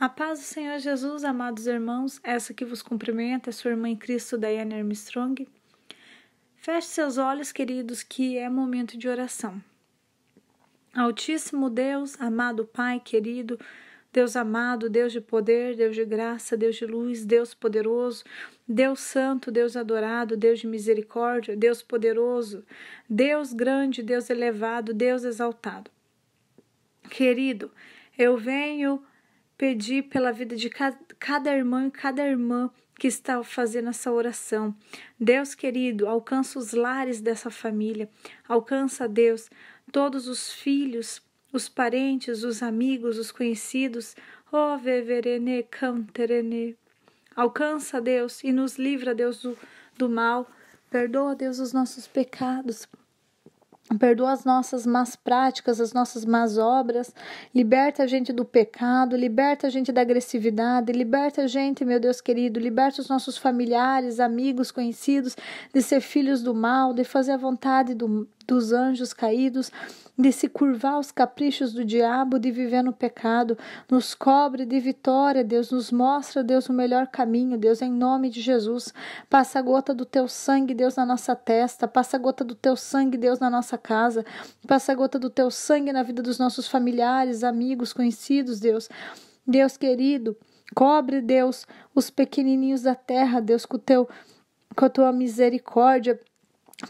A paz do Senhor Jesus, amados irmãos, essa que vos cumprimenta é sua irmã em Cristo, Diana Armstrong. Feche seus olhos, queridos, que é momento de oração. Altíssimo Deus, amado Pai querido, Deus amado, Deus de poder, Deus de graça, Deus de luz, Deus poderoso, Deus santo, Deus adorado, Deus de misericórdia, Deus poderoso, Deus grande, Deus elevado, Deus exaltado. Querido, eu venho Pedi pela vida de cada irmão e cada irmã que está fazendo essa oração. Deus querido, alcança os lares dessa família, alcança, Deus, todos os filhos, os parentes, os amigos, os conhecidos. Oh, veverene canterene. Alcança, Deus, e nos livra, Deus, do, do mal. Perdoa, Deus, os nossos pecados. Perdoa as nossas más práticas, as nossas más obras, liberta a gente do pecado, liberta a gente da agressividade, liberta a gente, meu Deus querido, liberta os nossos familiares, amigos, conhecidos de ser filhos do mal, de fazer a vontade do, dos anjos caídos, de se curvar aos caprichos do diabo, de viver no pecado. Nos cobre de vitória, Deus. Nos mostra, Deus, o melhor caminho, Deus, em nome de Jesus. Passa a gota do teu sangue, Deus, na nossa testa. Passa a gota do teu sangue, Deus, na nossa casa. Passa a gota do teu sangue na vida dos nossos familiares, amigos, conhecidos, Deus. Deus querido, cobre, Deus, os pequenininhos da terra, Deus, com o teu com a tua misericórdia,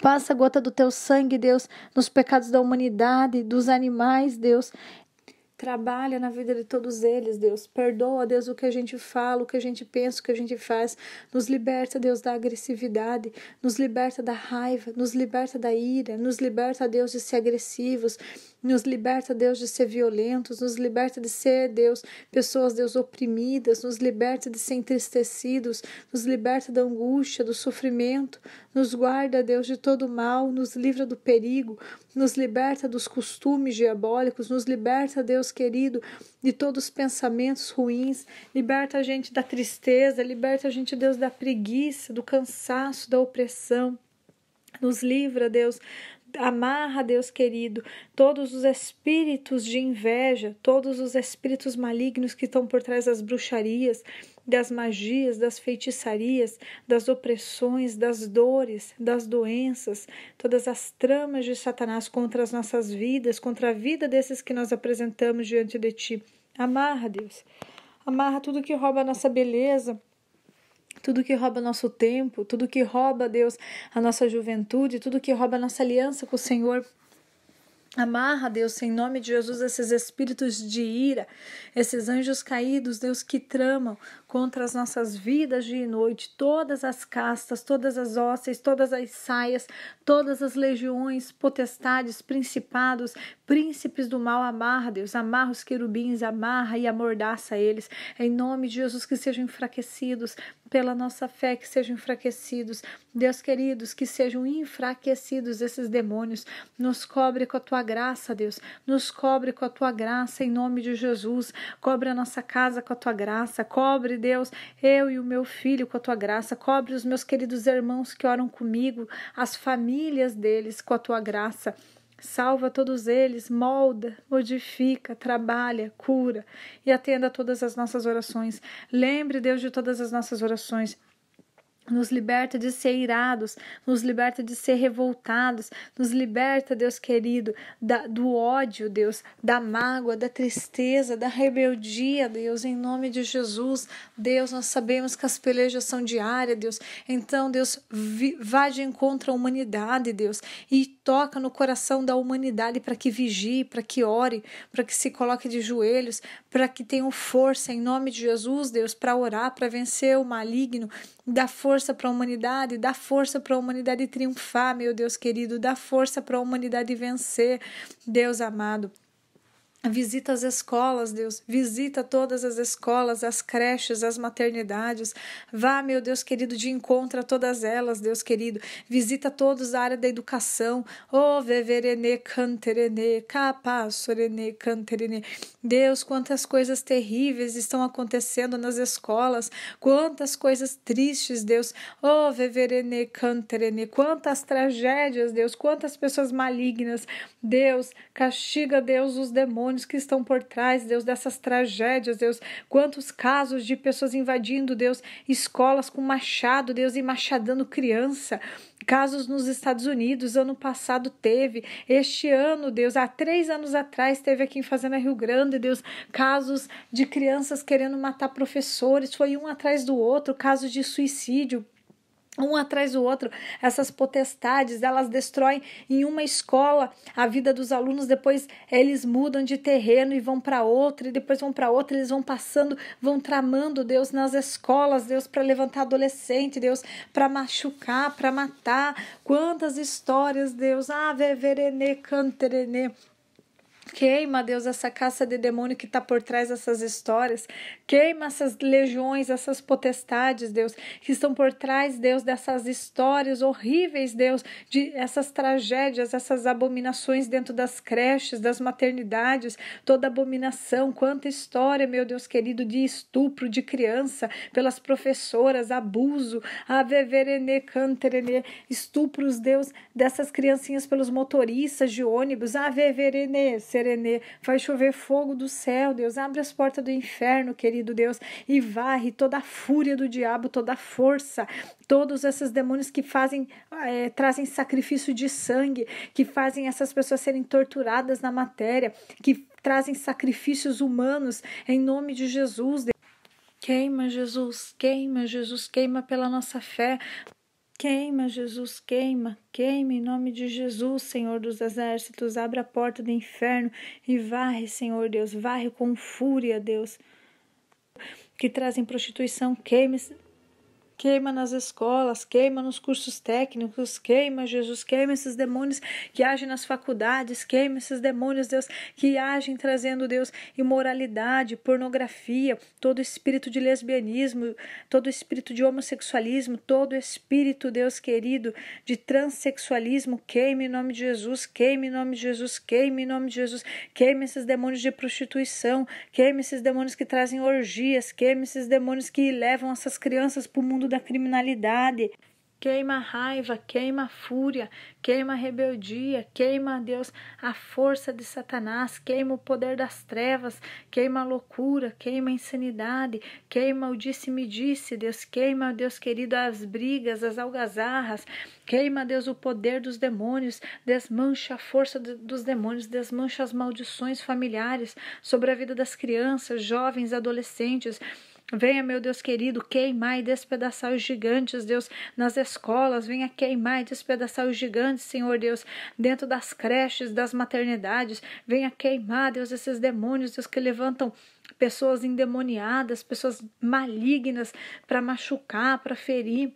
Passa a gota do teu sangue, Deus, nos pecados da humanidade, dos animais, Deus, Trabalha na vida de todos eles, Deus. Perdoa, Deus, o que a gente fala, o que a gente pensa, o que a gente faz. Nos liberta, Deus, da agressividade, nos liberta da raiva, nos liberta da ira, nos liberta, Deus, de ser agressivos, nos liberta, Deus, de ser violentos, nos liberta de ser, Deus, pessoas, Deus, oprimidas, nos liberta de ser entristecidos, nos liberta da angústia, do sofrimento, nos guarda, Deus, de todo mal, nos livra do perigo, nos liberta dos costumes diabólicos, nos liberta, Deus, Deus querido, de todos os pensamentos ruins, liberta a gente da tristeza, liberta a gente, Deus, da preguiça, do cansaço, da opressão. Nos livra, Deus, amarra, Deus querido, todos os espíritos de inveja, todos os espíritos malignos que estão por trás das bruxarias, das magias, das feitiçarias, das opressões, das dores, das doenças, todas as tramas de Satanás contra as nossas vidas, contra a vida desses que nós apresentamos diante de Ti. Amarra, Deus. Amarra tudo que rouba a nossa beleza, tudo que rouba nosso tempo, tudo que rouba, Deus, a nossa juventude, tudo que rouba a nossa aliança com o Senhor. Amarra, Deus, em nome de Jesus, esses espíritos de ira, esses anjos caídos, Deus, que tramam contra as nossas vidas dia e noite, todas as castas, todas as ósseas, todas as saias, todas as legiões, potestades, principados, príncipes do mal, amarra, Deus, amarra os querubins, amarra e amordaça eles, em nome de Jesus, que sejam enfraquecidos pela nossa fé, que sejam enfraquecidos, Deus queridos, que sejam enfraquecidos esses demônios, nos cobre com a tua graça, Deus, nos cobre com a tua graça, em nome de Jesus, cobre a nossa casa com a tua graça, cobre Deus, eu e o meu filho, com a tua graça. Cobre os meus queridos irmãos que oram comigo, as famílias deles, com a tua graça. Salva todos eles, molda, modifica, trabalha, cura e atenda a todas as nossas orações. Lembre, Deus, de todas as nossas orações nos liberta de ser irados, nos liberta de ser revoltados, nos liberta, Deus querido, da, do ódio, Deus, da mágoa, da tristeza, da rebeldia, Deus, em nome de Jesus. Deus, nós sabemos que as pelejas são diárias, Deus. Então, Deus, vi, vá de encontro à humanidade, Deus, e toca no coração da humanidade para que vigie, para que ore, para que se coloque de joelhos, para que tenha força, em nome de Jesus, Deus, para orar, para vencer o maligno, da força força para a humanidade, dá força para a humanidade triunfar, meu Deus querido, dá força para a humanidade vencer, Deus amado. Visita as escolas, Deus. Visita todas as escolas, as creches, as maternidades. Vá, meu Deus querido, de encontro a todas elas, Deus querido. Visita todos a área da educação. Oh, veverene canterene, capassorene canterene. Deus, quantas coisas terríveis estão acontecendo nas escolas. Quantas coisas tristes, Deus. Oh, veverene canterene. Quantas tragédias, Deus. Quantas pessoas malignas. Deus, castiga, Deus, os demônios demônios que estão por trás, Deus, dessas tragédias, Deus. Quantos casos de pessoas invadindo, Deus, escolas com machado, Deus, e machadando criança. Casos nos Estados Unidos, ano passado teve, este ano, Deus, há três anos atrás teve aqui em Fazenda Rio Grande, Deus, casos de crianças querendo matar professores, foi um atrás do outro, casos de suicídio, um atrás do outro, essas potestades, elas destroem em uma escola a vida dos alunos, depois eles mudam de terreno e vão para outra, e depois vão para outra, eles vão passando, vão tramando Deus nas escolas, Deus para levantar adolescente, Deus para machucar, para matar. Quantas histórias, Deus. Ah, veverene canterene. Queima, Deus, essa caça de demônio que está por trás dessas histórias. Queima essas legiões, essas potestades, Deus, que estão por trás, Deus, dessas histórias horríveis, Deus, de essas tragédias, essas abominações dentro das creches, das maternidades, toda abominação, quanta história, meu Deus querido, de estupro de criança pelas professoras, abuso, a veverene canterene, estupros, Deus, dessas criancinhas pelos motoristas de ônibus, a veverene, serenê, faz chover fogo do céu, Deus, abre as portas do inferno, querido Deus, e varre toda a fúria do diabo, toda a força, todos esses demônios que fazem, é, trazem sacrifício de sangue, que fazem essas pessoas serem torturadas na matéria, que trazem sacrifícios humanos, em nome de Jesus. Queima, Jesus, queima, Jesus, queima pela nossa fé. Queima, Jesus, queima, queima em nome de Jesus, Senhor dos exércitos. Abra a porta do inferno e varre, Senhor Deus, varre com fúria, Deus. Que trazem prostituição, queime queima nas escolas, queima nos cursos técnicos, queima, Jesus, queima esses demônios que agem nas faculdades, queima esses demônios, Deus, que agem trazendo, Deus, imoralidade, pornografia, todo espírito de lesbianismo, todo espírito de homossexualismo, todo espírito, Deus querido, de transexualismo, queime em nome de Jesus, queime em nome de Jesus, queime em nome de Jesus, queime esses demônios de prostituição, queime esses demônios que trazem orgias, queime esses demônios que levam essas crianças para o mundo da criminalidade. Queima a raiva, queima a fúria, queima a rebeldia, queima, Deus, a força de Satanás, queima o poder das trevas, queima a loucura, queima a insanidade, queima o disse-me-disse, -disse, Deus, queima, Deus querido, as brigas, as algazarras, queima, Deus, o poder dos demônios, desmancha a força dos demônios, desmancha as maldições familiares sobre a vida das crianças, jovens, adolescentes, Venha, meu Deus querido, queimar e despedaçar os gigantes, Deus, nas escolas. Venha queimar e despedaçar os gigantes, Senhor Deus, dentro das creches, das maternidades. Venha queimar, Deus, esses demônios, Deus, que levantam pessoas endemoniadas, pessoas malignas para machucar, para ferir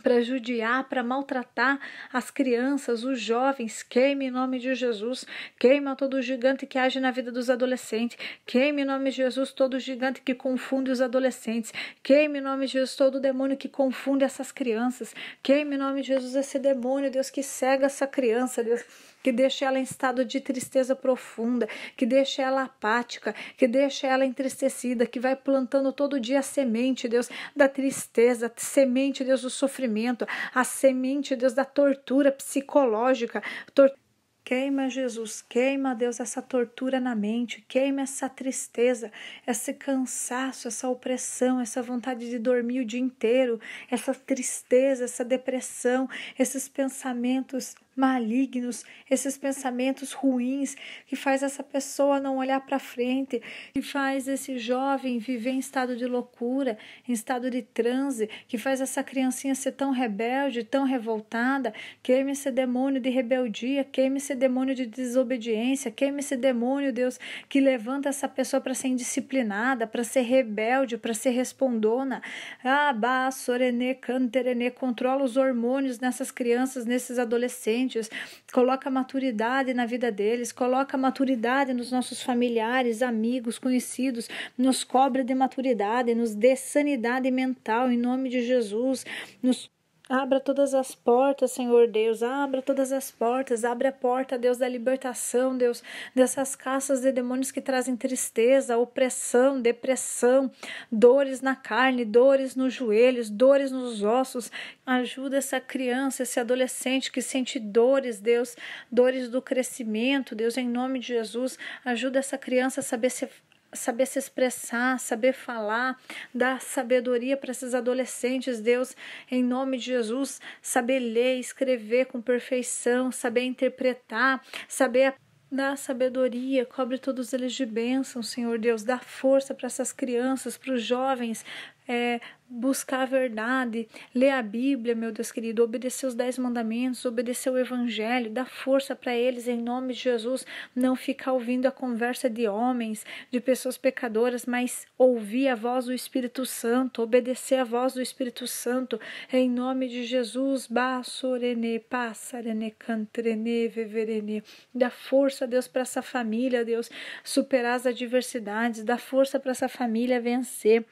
para judiar, para maltratar as crianças, os jovens. Queime em nome de Jesus. Queima todo gigante que age na vida dos adolescentes. Queime em nome de Jesus todo gigante que confunde os adolescentes. Queime em nome de Jesus todo demônio que confunde essas crianças. Queime em nome de Jesus esse demônio, Deus, que cega essa criança, Deus que deixa ela em estado de tristeza profunda, que deixa ela apática, que deixa ela entristecida, que vai plantando todo dia a semente, Deus, da tristeza, a semente, Deus, do sofrimento, a semente, Deus, da tortura psicológica, tortura Queima, Jesus, queima, Deus, essa tortura na mente, queima essa tristeza, esse cansaço, essa opressão, essa vontade de dormir o dia inteiro, essa tristeza, essa depressão, esses pensamentos malignos, esses pensamentos ruins que faz essa pessoa não olhar para frente, que faz esse jovem viver em estado de loucura, em estado de transe, que faz essa criancinha ser tão rebelde, tão revoltada, queime esse demônio de rebeldia, queime esse demônio de desobediência, queime esse demônio, Deus, que levanta essa pessoa para ser indisciplinada, para ser rebelde, para ser respondona. Ah, bah, sorene, canterene, controla os hormônios nessas crianças, nesses adolescentes Coríntios, coloca maturidade na vida deles, coloca maturidade nos nossos familiares, amigos, conhecidos, nos cobra de maturidade, nos dê sanidade mental em nome de Jesus, nos Abra todas as portas, Senhor Deus, abra todas as portas, abre a porta, Deus, da libertação, Deus, dessas caças de demônios que trazem tristeza, opressão, depressão, dores na carne, dores nos joelhos, dores nos ossos. Ajuda essa criança, esse adolescente que sente dores, Deus, dores do crescimento, Deus, em nome de Jesus, ajuda essa criança a saber se saber se expressar, saber falar, dar sabedoria para esses adolescentes, Deus, em nome de Jesus, saber ler, escrever com perfeição, saber interpretar, saber dar sabedoria, cobre todos eles de bênção, Senhor Deus. Dá força para essas crianças, para os jovens, é, buscar a verdade, ler a Bíblia, meu Deus querido, obedecer os dez mandamentos, obedecer o Evangelho, dar força para eles em nome de Jesus, não ficar ouvindo a conversa de homens, de pessoas pecadoras, mas ouvir a voz do Espírito Santo, obedecer a voz do Espírito Santo, em nome de Jesus, bassorene, passarene, cantrene, veverene, dá força, Deus, para essa família, Deus, superar as adversidades, dá força para essa família vencer.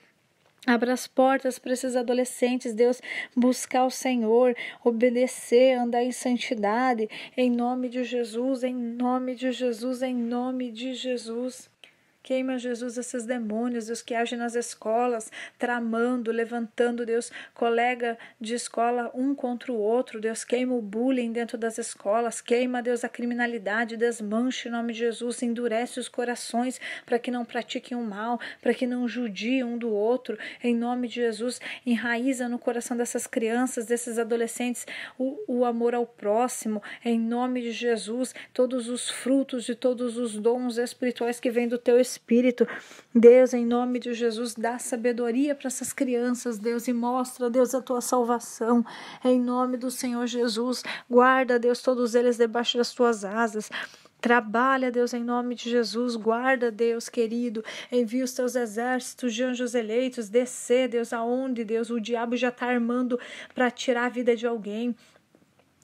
Abra as portas para esses adolescentes, Deus, buscar o Senhor, obedecer, andar em santidade, em nome de Jesus, em nome de Jesus, em nome de Jesus. Queima, Jesus, esses demônios, Deus, que agem nas escolas, tramando, levantando, Deus, colega de escola um contra o outro. Deus, queima o bullying dentro das escolas, queima, Deus, a criminalidade, desmanche em nome de Jesus, endurece os corações para que não pratiquem o mal, para que não judiem um do outro. Em nome de Jesus, enraiza no coração dessas crianças, desses adolescentes, o, o amor ao próximo. Em nome de Jesus, todos os frutos de todos os dons espirituais que vêm do teu Espírito Espírito. Deus, em nome de Jesus, dá sabedoria para essas crianças, Deus, e mostra, Deus, a tua salvação. Em nome do Senhor Jesus, guarda, Deus, todos eles debaixo das tuas asas. Trabalha, Deus, em nome de Jesus. Guarda, Deus querido. Envia os teus exércitos de anjos eleitos. Descer, Deus, aonde, Deus, o diabo já está armando para tirar a vida de alguém.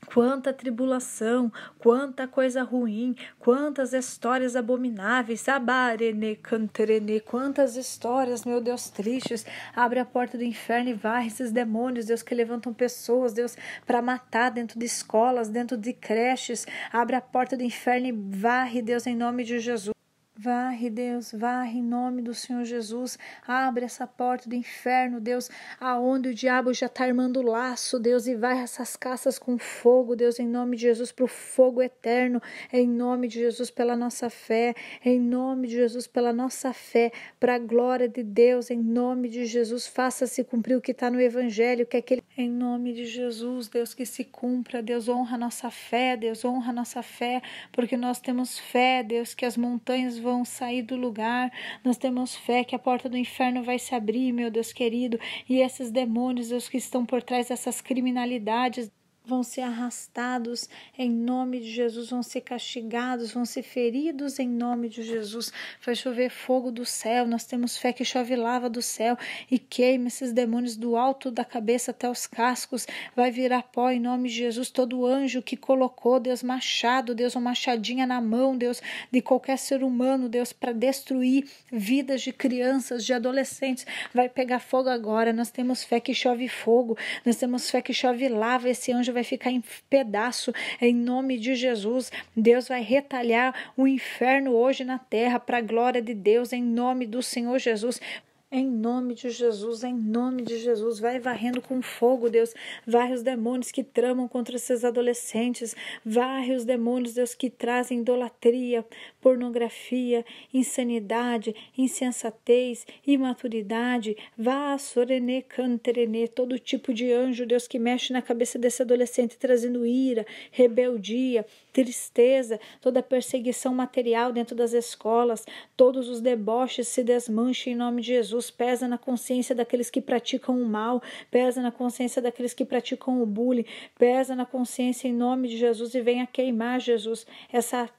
Quanta tribulação, quanta coisa ruim, quantas histórias abomináveis, abarene, canterene, quantas histórias, meu Deus, tristes. Abre a porta do inferno e varre esses demônios, Deus, que levantam pessoas, Deus, para matar dentro de escolas, dentro de creches. Abre a porta do inferno e varre, Deus, em nome de Jesus. Varre, Deus, varre em nome do Senhor Jesus. Abre essa porta do inferno, Deus, aonde o diabo já está armando laço, Deus, e vai essas caças com fogo, Deus, em nome de Jesus, para o fogo eterno, é em nome de Jesus, pela nossa fé, é em nome de Jesus, pela nossa fé, para a glória de Deus, em nome de Jesus, faça-se cumprir o que está no Evangelho, que é aquele. Em nome de Jesus, Deus, que se cumpra, Deus, honra a nossa fé, Deus, honra a nossa fé, porque nós temos fé, Deus, que as montanhas vão sair do lugar. Nós temos fé que a porta do inferno vai se abrir, meu Deus querido, e esses demônios, os que estão por trás dessas criminalidades, vão ser arrastados em nome de Jesus, vão ser castigados, vão ser feridos em nome de Jesus. Vai chover fogo do céu, nós temos fé que chove lava do céu e queima esses demônios do alto da cabeça até os cascos. Vai virar pó em nome de Jesus. Todo anjo que colocou, Deus, machado, Deus, uma machadinha na mão, Deus, de qualquer ser humano, Deus, para destruir vidas de crianças, de adolescentes, vai pegar fogo agora. Nós temos fé que chove fogo, nós temos fé que chove lava. Esse anjo vai ficar em pedaço em nome de Jesus. Deus vai retalhar o inferno hoje na terra para a glória de Deus em nome do Senhor Jesus. Em nome de Jesus, em nome de Jesus, vai varrendo com fogo, Deus. Varre os demônios que tramam contra esses adolescentes. Varre os demônios, Deus, que trazem idolatria pornografia, insanidade, insensatez, imaturidade, vassorenê, canterenê, todo tipo de anjo, Deus que mexe na cabeça desse adolescente, trazendo ira, rebeldia, tristeza, toda perseguição material dentro das escolas, todos os deboches se desmanchem em nome de Jesus, pesa na consciência daqueles que praticam o mal, pesa na consciência daqueles que praticam o bullying, pesa na consciência em nome de Jesus e venha queimar, Jesus, essa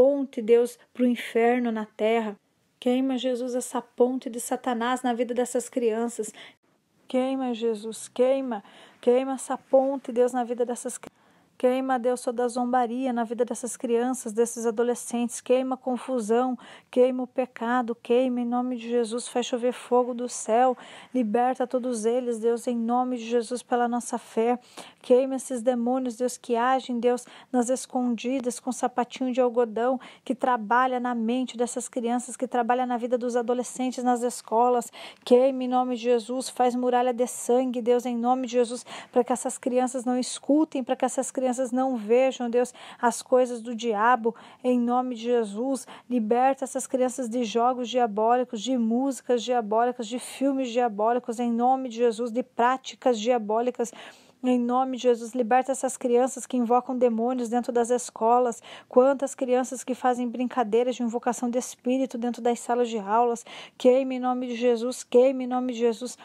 ponte, Deus, para o inferno na terra. Queima, Jesus, essa ponte de Satanás na vida dessas crianças. Queima, Jesus, queima. Queima essa ponte, Deus, na vida dessas crianças Queima, Deus, toda a zombaria na vida dessas crianças, desses adolescentes. Queima a confusão, queima o pecado, queima em nome de Jesus. Faz chover fogo do céu. Liberta todos eles, Deus, em nome de Jesus, pela nossa fé. Queima esses demônios, Deus, que agem, Deus, nas escondidas, com um sapatinho de algodão, que trabalha na mente dessas crianças, que trabalha na vida dos adolescentes nas escolas. Queima em nome de Jesus. Faz muralha de sangue, Deus, em nome de Jesus, para que essas crianças não escutem, para que essas crianças crianças não vejam, Deus, as coisas do diabo, em nome de Jesus. Liberta essas crianças de jogos diabólicos, de músicas diabólicas, de filmes diabólicos, em nome de Jesus, de práticas diabólicas. Em nome de Jesus, liberta essas crianças que invocam demônios dentro das escolas. Quantas crianças que fazem brincadeiras de invocação de espírito dentro das salas de aulas. Queime em nome de Jesus, queime em nome de Jesus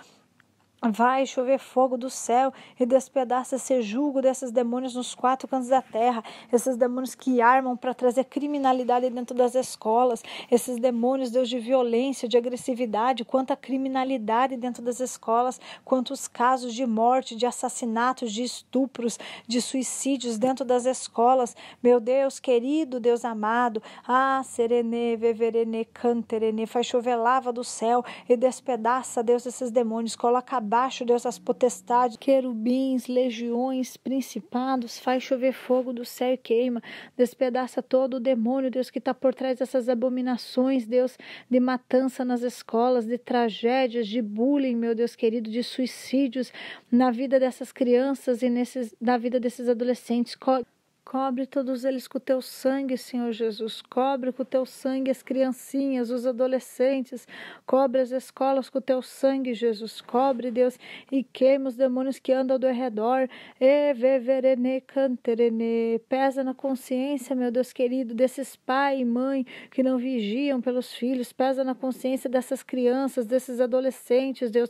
Vai chover fogo do céu e despedaça esse julgo desses demônios nos quatro cantos da terra, esses demônios que armam para trazer criminalidade dentro das escolas, esses demônios, Deus, de violência, de agressividade, quanta criminalidade dentro das escolas, quantos casos de morte, de assassinatos, de estupros, de suicídios dentro das escolas. Meu Deus querido, Deus amado, ah, serene, veverene, canterene, faz chover lava do céu e despedaça, Deus, esses demônios, coloca deus dessas potestades, querubins, legiões, principados, faz chover fogo do céu e queima, despedaça todo o demônio, Deus, que está por trás dessas abominações, Deus, de matança nas escolas, de tragédias, de bullying, meu Deus querido, de suicídios na vida dessas crianças e nesses, na vida desses adolescentes. Cobre todos eles com o teu sangue, Senhor Jesus. Cobre com o teu sangue as criancinhas, os adolescentes. Cobre as escolas com o teu sangue, Jesus. Cobre, Deus, e queima os demônios que andam do redor. Eveverene canterene. Pesa na consciência, meu Deus querido, desses pai e mãe que não vigiam pelos filhos. Pesa na consciência dessas crianças, desses adolescentes, Deus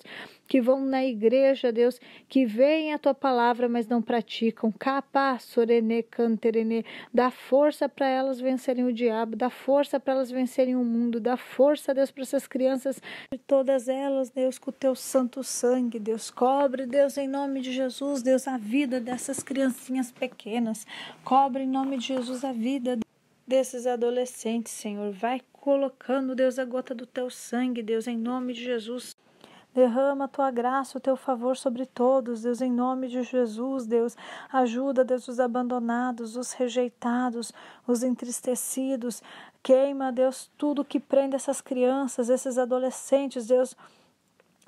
que vão na igreja, Deus, que veem a tua palavra, mas não praticam. capa sorene, canterene, dá força para elas vencerem o diabo, dá força para elas vencerem o mundo, dá força, Deus, para essas crianças, todas elas, Deus, com o teu santo sangue, Deus, cobre, Deus, em nome de Jesus, Deus, a vida dessas criancinhas pequenas, cobre em nome de Jesus a vida desses adolescentes, Senhor, vai colocando, Deus, a gota do teu sangue, Deus, em nome de Jesus. Derrama a tua graça, o teu favor sobre todos, Deus, em nome de Jesus, Deus. Ajuda, Deus, os abandonados, os rejeitados, os entristecidos. Queima, Deus, tudo que prende essas crianças, esses adolescentes, Deus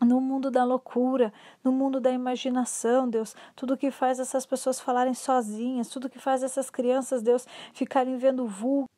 no mundo da loucura, no mundo da imaginação, Deus, tudo que faz essas pessoas falarem sozinhas, tudo que faz essas crianças, Deus, ficarem vendo vulto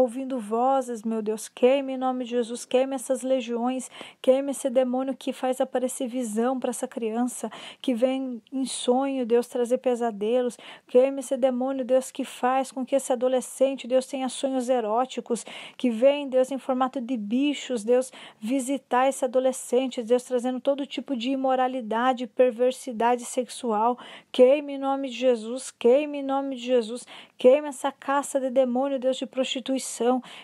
ouvindo vozes, meu Deus, queime em nome de Jesus, queime essas legiões, queime esse demônio que faz aparecer visão para essa criança, que vem em sonho, Deus, trazer pesadelos, queime esse demônio, Deus, que faz com que esse adolescente, Deus, tenha sonhos eróticos, que vem, Deus, em formato de bichos, Deus, visitar esse adolescente, Deus, trazendo todo tipo de imoralidade, perversidade sexual, queime em nome de Jesus, queime em nome de Jesus, queime essa caça de demônio, Deus, de prostituição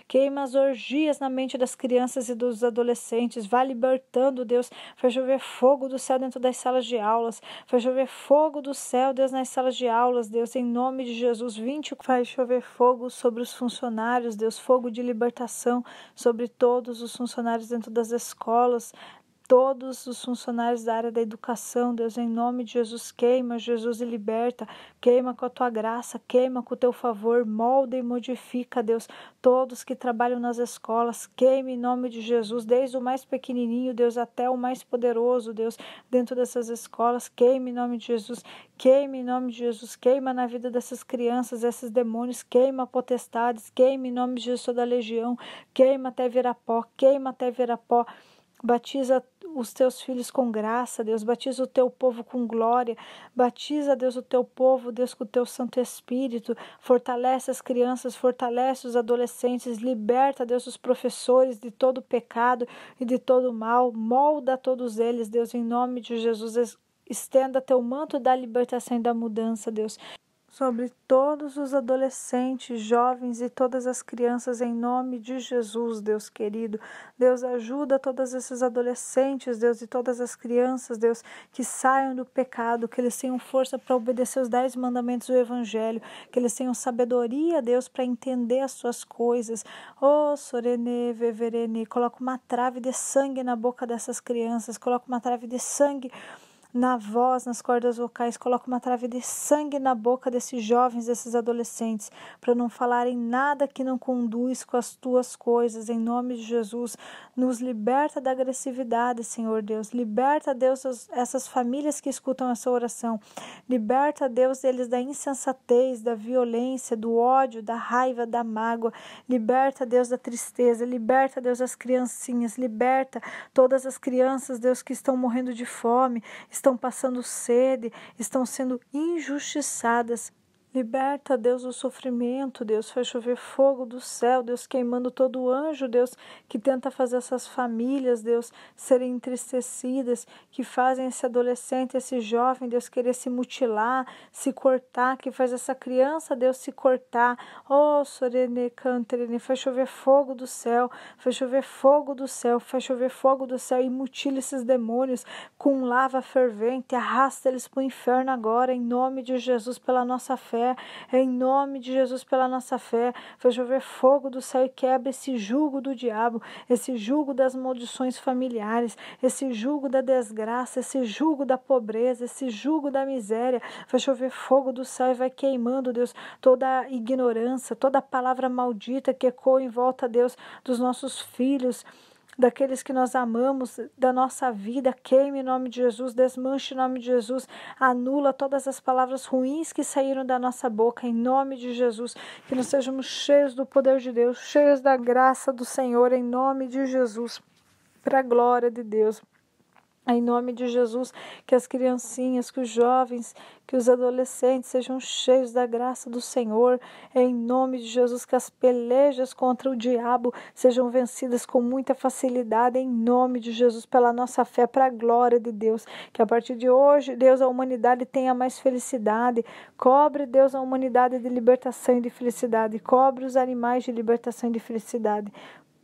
queima as orgias na mente das crianças e dos adolescentes, vai libertando, Deus, faz chover fogo do céu dentro das salas de aulas, faz chover fogo do céu, Deus, nas salas de aulas, Deus, em nome de Jesus, 20, faz chover fogo sobre os funcionários, Deus, fogo de libertação sobre todos os funcionários dentro das escolas, todos os funcionários da área da educação, Deus, em nome de Jesus, queima, Jesus, e liberta, queima com a tua graça, queima com o teu favor, molda e modifica, Deus, todos que trabalham nas escolas, queima em nome de Jesus, desde o mais pequenininho, Deus, até o mais poderoso, Deus, dentro dessas escolas, queima em nome de Jesus, queima em nome de Jesus, queima na vida dessas crianças, esses demônios, queima potestades, queima em nome de Jesus toda legião, queima até virar pó, queima até virar pó, batiza os teus filhos com graça, Deus. Batiza o teu povo com glória. Batiza, Deus, o teu povo, Deus, com o teu Santo Espírito. Fortalece as crianças, fortalece os adolescentes. Liberta, Deus, os professores de todo pecado e de todo mal. Molda todos eles, Deus, em nome de Jesus. Estenda teu manto da libertação e da mudança, Deus sobre todos os adolescentes, jovens e todas as crianças, em nome de Jesus, Deus querido. Deus, ajuda todos esses adolescentes, Deus, e todas as crianças, Deus, que saiam do pecado, que eles tenham força para obedecer os dez mandamentos do Evangelho, que eles tenham sabedoria, Deus, para entender as suas coisas. Oh, Sorene, Veverene, coloca uma trave de sangue na boca dessas crianças, coloca uma trave de sangue na voz, nas cordas vocais, coloca uma trave de sangue na boca desses jovens, desses adolescentes, para não falarem nada que não conduz com as tuas coisas, em nome de Jesus. Nos liberta da agressividade, Senhor Deus. Liberta, Deus, essas famílias que escutam essa oração. Liberta, Deus, deles da insensatez, da violência, do ódio, da raiva, da mágoa. Liberta, Deus, da tristeza. Liberta, Deus, as criancinhas. Liberta todas as crianças, Deus, que estão morrendo de fome estão passando sede, estão sendo injustiçadas Liberta, Deus, do sofrimento, Deus, faz chover fogo do céu, Deus, queimando todo anjo, Deus, que tenta fazer essas famílias, Deus, serem entristecidas, que fazem esse adolescente, esse jovem, Deus, querer se mutilar, se cortar, que faz essa criança, Deus, se cortar. Oh, Sorene Cantrene, faz chover fogo do céu, faz chover fogo do céu, faz chover fogo do céu e mutila esses demônios com lava fervente, arrasta eles para o inferno agora, em nome de Jesus, pela nossa fé fé, em nome de Jesus, pela nossa fé. Faz chover fogo do céu e quebra esse jugo do diabo, esse jugo das maldições familiares, esse jugo da desgraça, esse jugo da pobreza, esse jugo da miséria. Faz chover fogo do céu e vai queimando, Deus, toda a ignorância, toda a palavra maldita que ecoa em volta, Deus, dos nossos filhos daqueles que nós amamos, da nossa vida, queime em nome de Jesus, desmanche em nome de Jesus, anula todas as palavras ruins que saíram da nossa boca, em nome de Jesus, que nós sejamos cheios do poder de Deus, cheios da graça do Senhor, em nome de Jesus, para a glória de Deus. Em nome de Jesus, que as criancinhas, que os jovens, que os adolescentes sejam cheios da graça do Senhor. Em nome de Jesus, que as pelejas contra o diabo sejam vencidas com muita facilidade. Em nome de Jesus, pela nossa fé, para a glória de Deus. Que a partir de hoje, Deus, a humanidade tenha mais felicidade. Cobre, Deus, a humanidade de libertação e de felicidade. Cobre os animais de libertação e de felicidade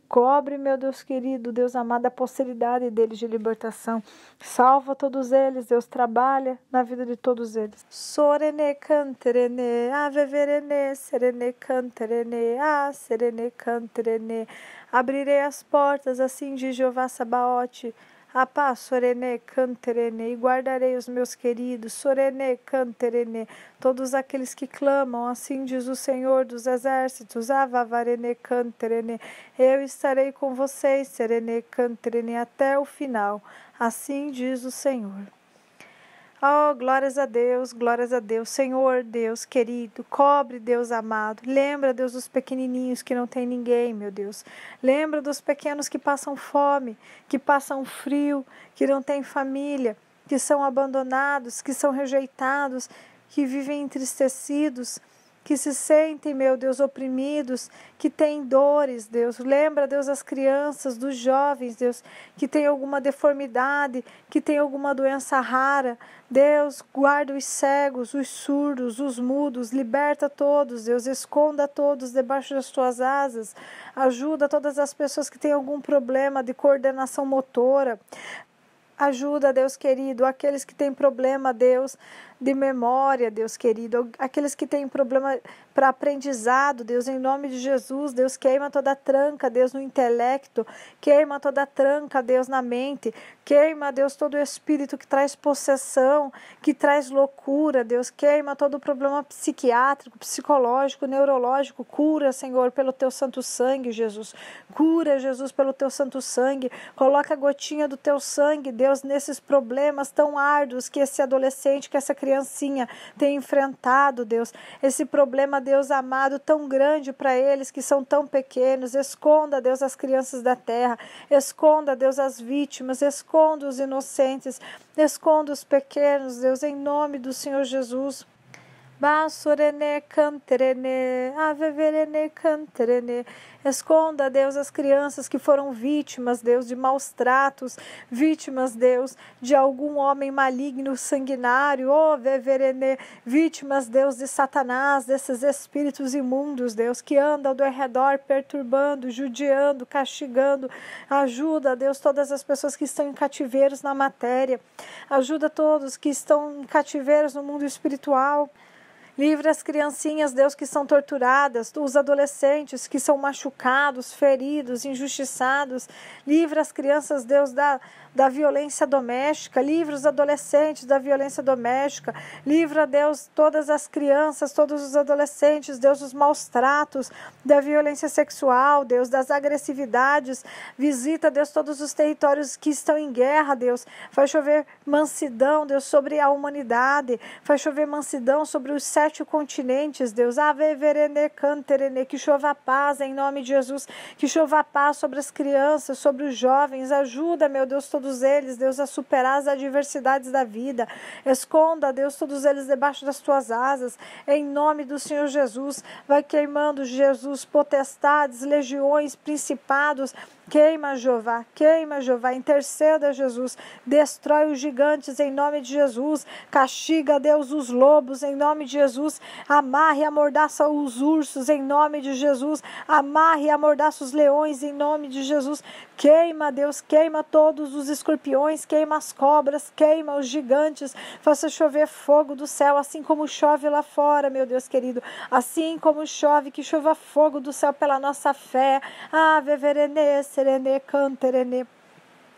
Cobre, meu Deus querido, Deus amado, a possibilidade deles de libertação. Salva todos eles, Deus trabalha na vida de todos eles. Sorene canterene, ave verene, serene canterene, a ah, serene canterene. Abrirei as portas, assim de Jeová Sabaote a paz, Sorene, Canterene, e guardarei os meus queridos, Sorene, Canterene, todos aqueles que clamam, assim diz o Senhor dos exércitos, Avavarene, Canterene, eu estarei com vocês, Serene, Canterene, até o final, assim diz o Senhor. Oh, glórias a Deus, glórias a Deus, Senhor Deus querido, cobre Deus amado. Lembra, Deus, dos pequenininhos que não tem ninguém, meu Deus. Lembra dos pequenos que passam fome, que passam frio, que não têm família, que são abandonados, que são rejeitados, que vivem entristecidos que se sentem, meu Deus, oprimidos, que têm dores, Deus. Lembra, Deus, as crianças, dos jovens, Deus, que têm alguma deformidade, que têm alguma doença rara. Deus, guarda os cegos, os surdos, os mudos, liberta todos, Deus, esconda todos debaixo das tuas asas, ajuda todas as pessoas que têm algum problema de coordenação motora, Ajuda, Deus querido, aqueles que têm problema, Deus, de memória, Deus querido, aqueles que têm problema para aprendizado, Deus, em nome de Jesus, Deus, queima toda tranca, Deus, no intelecto, queima toda tranca, Deus, na mente, queima, Deus, todo espírito que traz possessão, que traz loucura, Deus, queima todo problema psiquiátrico, psicológico, neurológico, cura, Senhor, pelo teu santo sangue, Jesus, cura, Jesus, pelo teu santo sangue, coloca a gotinha do teu sangue, Deus, nesses problemas tão árduos que esse adolescente, que essa criança criancinha tem enfrentado, Deus, esse problema, Deus amado, tão grande para eles que são tão pequenos. Esconda, Deus, as crianças da terra, esconda, Deus, as vítimas, esconda os inocentes, esconda os pequenos, Deus, em nome do Senhor Jesus. Basurene canterene, aveverene canterene. Esconda, Deus, as crianças que foram vítimas, Deus, de maus tratos, vítimas, Deus, de algum homem maligno, sanguinário, oh, veverene, vítimas, Deus, de Satanás, desses espíritos imundos, Deus, que andam do redor perturbando, judiando, castigando. Ajuda, Deus, todas as pessoas que estão em cativeiros na matéria. Ajuda todos que estão em cativeiros no mundo espiritual. Livra as criancinhas, Deus, que são torturadas, os adolescentes que são machucados, feridos, injustiçados. Livra as crianças, Deus, da da violência doméstica, livra os adolescentes da violência doméstica, livra, Deus, todas as crianças, todos os adolescentes, Deus, dos maus tratos, da violência sexual, Deus, das agressividades, visita, Deus, todos os territórios que estão em guerra, Deus, faz chover mansidão, Deus, sobre a humanidade, faz chover mansidão sobre os sete continentes, Deus, Ave ah, Verene Canterene, que chova a paz em nome de Jesus, que chova a paz sobre as crianças, sobre os jovens, ajuda, meu Deus, todos todos eles, Deus, a superar as adversidades da vida. Esconda, Deus, todos eles debaixo das tuas asas. Em nome do Senhor Jesus, vai queimando, Jesus, potestades, legiões, principados Queima, Jeová, queima, Jeová, interceda, Jesus. Destrói os gigantes em nome de Jesus. Castiga, Deus, os lobos em nome de Jesus. Amarre, amordaça os ursos em nome de Jesus. Amarre, amordaça os leões em nome de Jesus. Queima, Deus, queima todos os escorpiões, queima as cobras, queima os gigantes. Faça chover fogo do céu, assim como chove lá fora, meu Deus querido. Assim como chove, que chova fogo do céu pela nossa fé. Ave verenesse serenê, canterenê.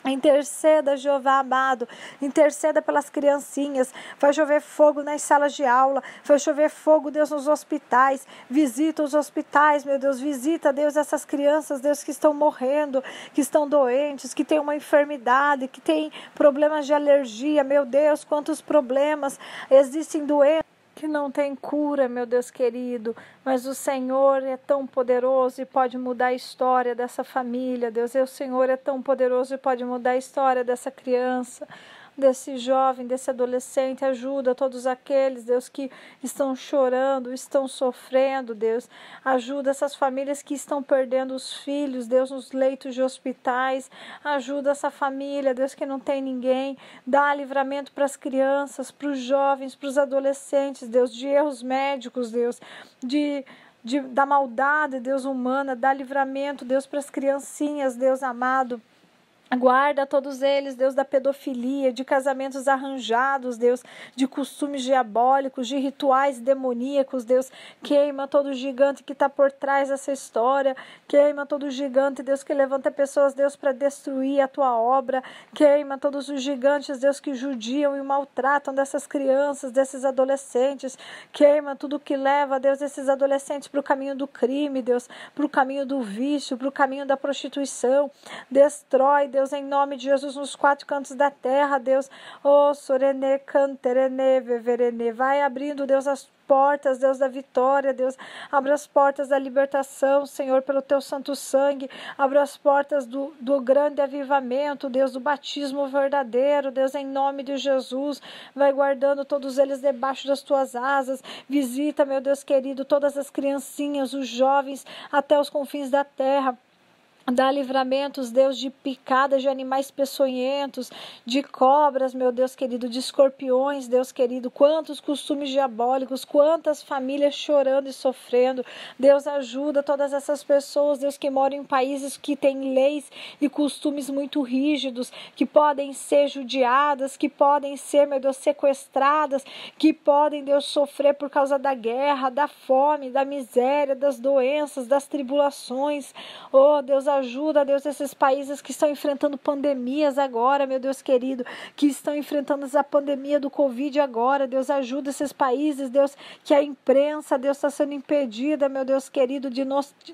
Interceda, Jeová amado, interceda pelas criancinhas. Vai chover fogo nas salas de aula, vai chover fogo, Deus, nos hospitais. Visita os hospitais, meu Deus, visita, Deus, essas crianças, Deus, que estão morrendo, que estão doentes, que têm uma enfermidade, que têm problemas de alergia. Meu Deus, quantos problemas existem doenças que não tem cura, meu Deus querido, mas o Senhor é tão poderoso e pode mudar a história dessa família, Deus, e o Senhor é tão poderoso e pode mudar a história dessa criança desse jovem, desse adolescente, ajuda todos aqueles, Deus, que estão chorando, estão sofrendo, Deus, ajuda essas famílias que estão perdendo os filhos, Deus, nos leitos de hospitais, ajuda essa família, Deus, que não tem ninguém, dá livramento para as crianças, para os jovens, para os adolescentes, Deus, de erros médicos, Deus, de de, da maldade, Deus humana, dá livramento, Deus, para as criancinhas, Deus amado. Guarda todos eles, Deus, da pedofilia, de casamentos arranjados, Deus, de costumes diabólicos, de rituais demoníacos, Deus. Queima todo gigante que está por trás dessa história. Queima todo gigante, Deus, que levanta pessoas, Deus, para destruir a tua obra. Queima todos os gigantes, Deus, que judiam e maltratam dessas crianças, desses adolescentes. Queima tudo que leva, Deus, esses adolescentes para o caminho do crime, Deus, para o caminho do vício, para o caminho da prostituição. Destrói, Deus Deus, em nome de Jesus, nos quatro cantos da terra, Deus. Oh, Sorene, Canterene, Veverene. Vai abrindo, Deus, as portas, Deus da vitória, Deus, abra as portas da libertação, Senhor, pelo teu santo sangue, abra as portas do, do grande avivamento, Deus, do batismo verdadeiro, Deus, em nome de Jesus, vai guardando todos eles debaixo das tuas asas, visita, meu Deus querido, todas as criancinhas, os jovens, até os confins da terra. Dá livramentos, Deus, de picadas de animais peçonhentos, de cobras, meu Deus querido, de escorpiões, Deus querido. Quantos costumes diabólicos, quantas famílias chorando e sofrendo. Deus ajuda todas essas pessoas, Deus que moram em países que têm leis e costumes muito rígidos, que podem ser judiadas, que podem ser, meu Deus, sequestradas, que podem, Deus, sofrer por causa da guerra, da fome, da miséria, das doenças, das tribulações. Oh, Deus, ajuda, Deus, esses países que estão enfrentando pandemias agora, meu Deus querido, que estão enfrentando essa pandemia do Covid agora. Deus, ajuda esses países, Deus, que a imprensa, Deus, está sendo impedida, meu Deus querido, de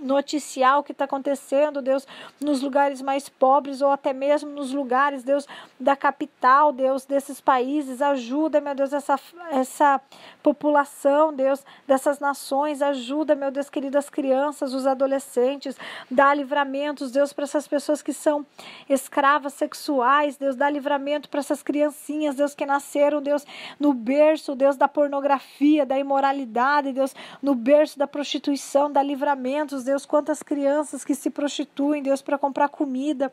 noticiar o que está acontecendo, Deus, nos lugares mais pobres ou até mesmo nos lugares, Deus, da capital, Deus, desses países. Ajuda, meu Deus, essa, essa população, Deus, dessas nações. Ajuda, meu Deus querido, as crianças, os adolescentes. Dá livramento livramentos, Deus, para essas pessoas que são escravas sexuais, Deus, dá livramento para essas criancinhas, Deus, que nasceram, Deus, no berço, Deus, da pornografia, da imoralidade, Deus, no berço da prostituição, dá livramentos, Deus, quantas crianças que se prostituem, Deus, para comprar comida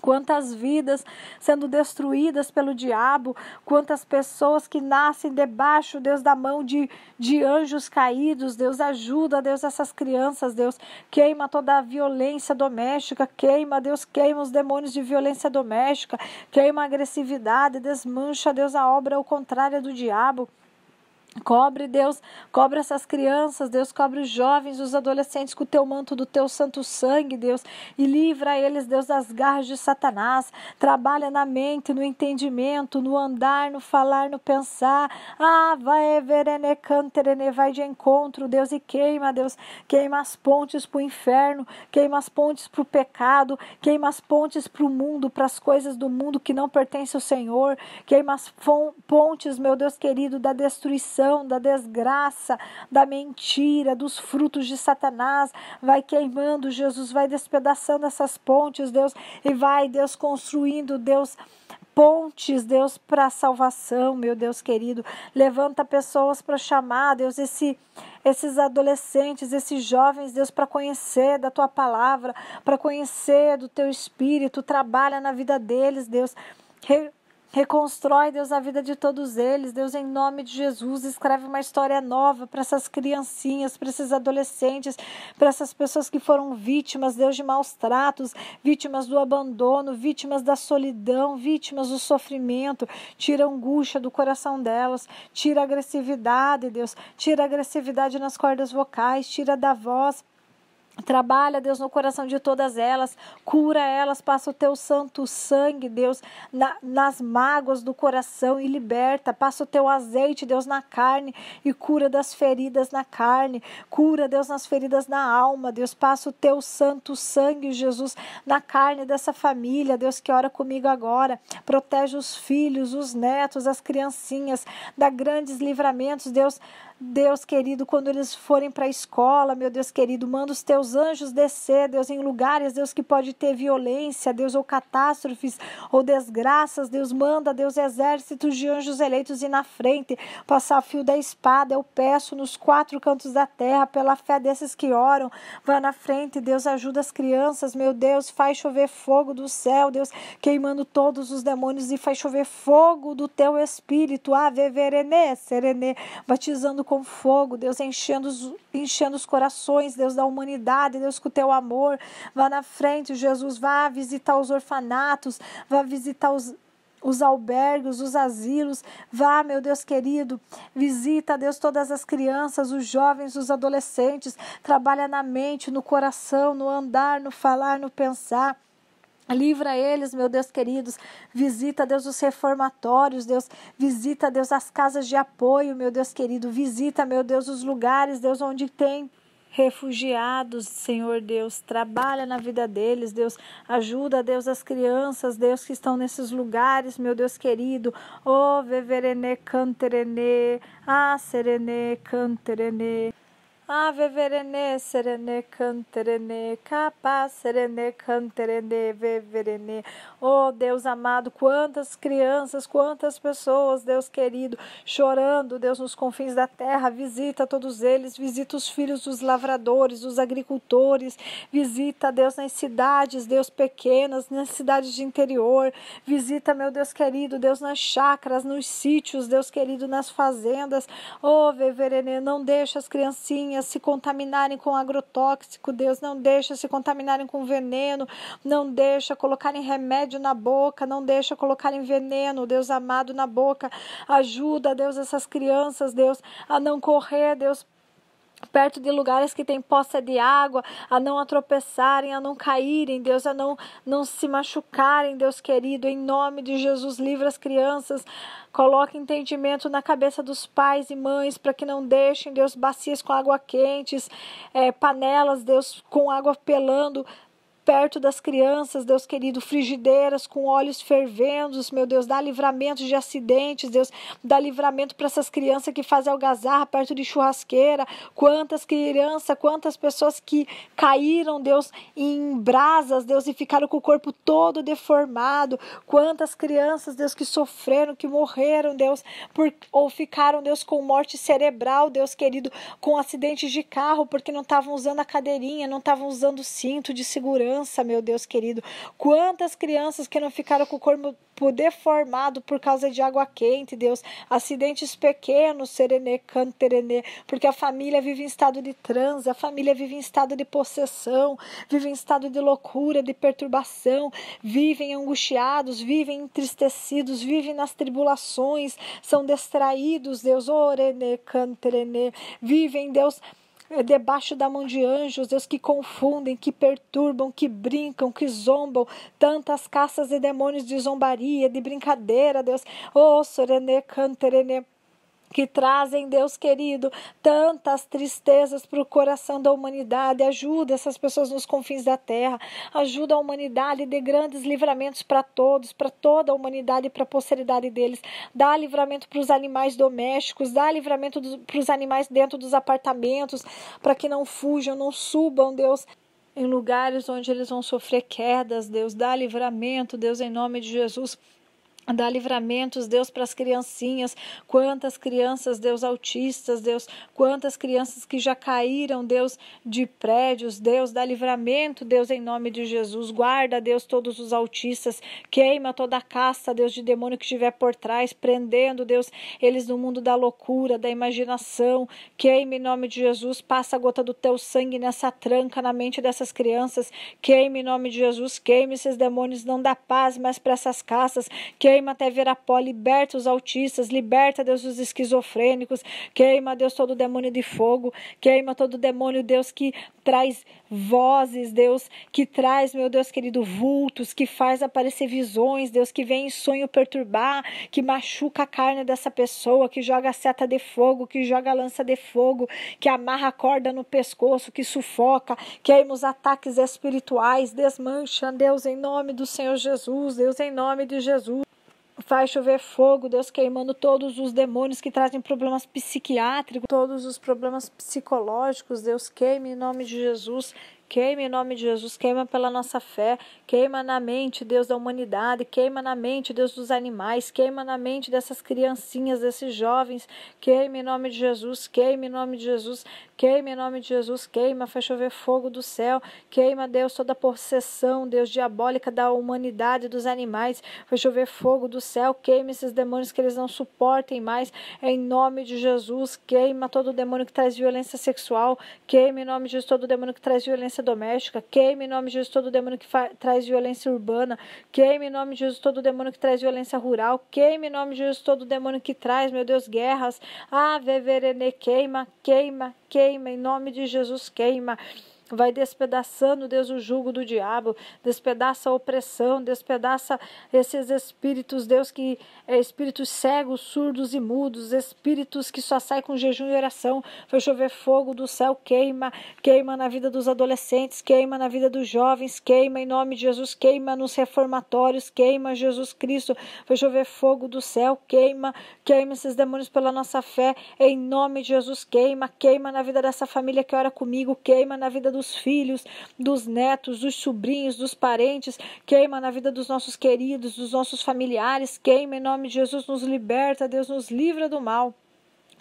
quantas vidas sendo destruídas pelo diabo, quantas pessoas que nascem debaixo, Deus, da mão de, de anjos caídos, Deus, ajuda, Deus, essas crianças, Deus, queima toda a violência doméstica, queima, Deus, queima os demônios de violência doméstica, queima a agressividade, desmancha, Deus, a obra ao contrário do diabo. Cobre, Deus, cobre essas crianças, Deus, cobre os jovens, os adolescentes com o teu manto do teu santo sangue, Deus, e livra eles, Deus, das garras de Satanás. Trabalha na mente, no entendimento, no andar, no falar, no pensar. Ah, vai verene canterene, vai de encontro, Deus, e queima, Deus, queima as pontes para o inferno, queima as pontes para o pecado, queima as pontes para o mundo, para as coisas do mundo que não pertencem ao Senhor, queima as pontes, meu Deus querido, da destruição da desgraça, da mentira, dos frutos de Satanás. Vai queimando, Jesus, vai despedaçando essas pontes, Deus, e vai, Deus, construindo, Deus, pontes, Deus, para a salvação, meu Deus querido. Levanta pessoas para chamar, Deus, esse, esses adolescentes, esses jovens, Deus, para conhecer da tua palavra, para conhecer do teu espírito. Trabalha na vida deles, Deus. Reconstrói, Deus, a vida de todos eles. Deus, em nome de Jesus, escreve uma história nova para essas criancinhas, para esses adolescentes, para essas pessoas que foram vítimas, Deus, de maus tratos, vítimas do abandono, vítimas da solidão, vítimas do sofrimento. Tira a angústia do coração delas, tira a agressividade, Deus, tira a agressividade nas cordas vocais, tira da voz. Trabalha, Deus, no coração de todas elas, cura elas, passa o teu santo sangue, Deus, na, nas mágoas do coração e liberta. Passa o teu azeite, Deus, na carne e cura das feridas na carne, cura, Deus, nas feridas na alma, Deus, passa o teu santo sangue, Jesus, na carne dessa família, Deus, que ora comigo agora. Protege os filhos, os netos, as criancinhas, dá grandes livramentos, Deus, Deus querido, quando eles forem para a escola, meu Deus querido, manda os teus anjos descer, Deus, em lugares, Deus, que pode ter violência, Deus, ou catástrofes, ou desgraças, Deus, manda, Deus, exércitos de anjos eleitos e na frente, passar fio da espada, eu peço nos quatro cantos da terra, pela fé desses que oram, vá na frente, Deus, ajuda as crianças, meu Deus, faz chover fogo do céu, Deus, queimando todos os demônios e faz chover fogo do teu espírito, ave verene, serene, batizando com fogo, Deus, enchendo os, enchendo os corações, Deus, da humanidade, Deus, com o teu amor. Vá na frente, Jesus, vá visitar os orfanatos, vá visitar os, os albergues, os asilos. Vá, meu Deus querido, visita, Deus, todas as crianças, os jovens, os adolescentes. Trabalha na mente, no coração, no andar, no falar, no pensar. Livra eles, meu Deus queridos. Visita, Deus, os reformatórios, Deus. Visita, Deus, as casas de apoio, meu Deus querido. Visita, meu Deus, os lugares, Deus, onde tem refugiados, Senhor Deus, trabalha na vida deles, Deus, ajuda, Deus, as crianças, Deus, que estão nesses lugares, meu Deus querido, oh, veverene canterene, ah, serene canterene. Ave verene, serene, canterene, capaz, serene, canterene, veverene. Oh, Deus amado, quantas crianças, quantas pessoas, Deus querido, chorando, Deus, nos confins da terra, visita todos eles, visita os filhos dos lavradores, dos agricultores, visita, Deus, nas cidades, Deus, pequenas, nas cidades de interior, visita, meu Deus querido, Deus, nas chacras, nos sítios, Deus querido, nas fazendas. Oh, veverene, não deixa as criancinhas venha se contaminarem com agrotóxico, Deus, não deixa se contaminarem com veneno, não deixa colocarem remédio na boca, não deixa colocarem veneno, Deus amado, na boca. Ajuda, Deus, essas crianças, Deus, a não correr, Deus, perto de lugares que tem poça de água, a não atropeçarem, a não caírem, Deus, a não, não se machucarem, Deus querido, em nome de Jesus, livra as crianças, coloque entendimento na cabeça dos pais e mães, para que não deixem, Deus, bacias com água quentes, é, panelas, Deus, com água pelando, perto das crianças, Deus querido, frigideiras com olhos fervendo, meu Deus, dá livramento de acidentes, Deus, dá livramento para essas crianças que fazem algazarra perto de churrasqueira, quantas crianças, quantas pessoas que caíram, Deus, em brasas, Deus, e ficaram com o corpo todo deformado, quantas crianças, Deus, que sofreram, que morreram, Deus, por, ou ficaram, Deus, com morte cerebral, Deus querido, com acidentes de carro, porque não estavam usando a cadeirinha, não estavam usando o cinto de segurança, criança, meu Deus querido. Quantas crianças que não ficaram com o corpo deformado por causa de água quente, Deus. Acidentes pequenos, serenê, canterenê. Porque a família vive em estado de transe, a família vive em estado de possessão, vive em estado de loucura, de perturbação. Vivem angustiados, vivem entristecidos, vivem nas tribulações, são distraídos, Deus. Orenê, canterenê. Vivem, Deus é debaixo da mão de anjos, Deus, que confundem, que perturbam, que brincam, que zombam, tantas caças e demônios de zombaria, de brincadeira, Deus. Oh, Sorene Canterene que trazem, Deus querido, tantas tristezas para o coração da humanidade. Ajuda essas pessoas nos confins da terra, ajuda a humanidade, dê grandes livramentos para todos, para toda a humanidade e para a posteridade deles. Dá livramento para os animais domésticos, dá livramento para os animais dentro dos apartamentos, para que não fujam, não subam, Deus em lugares onde eles vão sofrer quedas, Deus, dá livramento, Deus, em nome de Jesus, Dá livramentos, Deus, para as criancinhas. Quantas crianças, Deus, autistas, Deus. Quantas crianças que já caíram, Deus, de prédios. Deus, dá livramento, Deus, em nome de Jesus. Guarda, Deus, todos os autistas. Queima toda a caça, Deus, de demônio que estiver por trás. Prendendo, Deus, eles no mundo da loucura, da imaginação. Queima em nome de Jesus. Passa a gota do teu sangue nessa tranca na mente dessas crianças. Queima em nome de Jesus. Queima esses demônios. Não dá paz mais para essas caças, Queima queima até virar pó, liberta os autistas, liberta, Deus, os esquizofrênicos, queima, Deus, todo demônio de fogo, queima todo demônio, Deus, que traz vozes, Deus, que traz, meu Deus querido, vultos, que faz aparecer visões, Deus, que vem em sonho perturbar, que machuca a carne dessa pessoa, que joga seta de fogo, que joga lança de fogo, que amarra a corda no pescoço, que sufoca, queima os ataques espirituais, desmancha, Deus, em nome do Senhor Jesus, Deus, em nome de Jesus faz chover fogo, Deus queimando todos os demônios que trazem problemas psiquiátricos, todos os problemas psicológicos. Deus queime em nome de Jesus, queime em nome de Jesus, queima pela nossa fé, queima na mente, Deus da humanidade, queima na mente, Deus dos animais, queima na mente dessas criancinhas, desses jovens, queime em nome de Jesus, queime em nome de Jesus, Queima em nome de Jesus, queima, faz chover fogo do céu, queima, Deus, toda possessão, Deus, diabólica da humanidade, dos animais, faz chover fogo do céu, queima esses demônios que eles não suportem mais, é em nome de Jesus, queima todo demônio que traz violência sexual, queima em nome de Jesus todo demônio que traz violência doméstica, queima em nome de Jesus todo demônio que traz violência urbana, queima em nome de Jesus todo demônio que traz violência rural, queima em nome de Jesus todo demônio que traz, meu Deus, guerras, ah, veverene, queima, queima, queima, em nome de Jesus, queima Vai despedaçando, Deus, o jugo do diabo, despedaça a opressão, despedaça esses espíritos, Deus, que é espíritos cegos, surdos e mudos, espíritos que só saem com jejum e oração. Vai chover fogo do céu, queima, queima na vida dos adolescentes, queima na vida dos jovens, queima em nome de Jesus, queima nos reformatórios, queima Jesus Cristo. Vai chover fogo do céu, queima, queima esses demônios pela nossa fé, em nome de Jesus, queima, queima na vida dessa família que ora comigo, queima na vida do dos filhos, dos netos, dos sobrinhos, dos parentes, queima na vida dos nossos queridos, dos nossos familiares, queima em nome de Jesus, nos liberta, Deus nos livra do mal.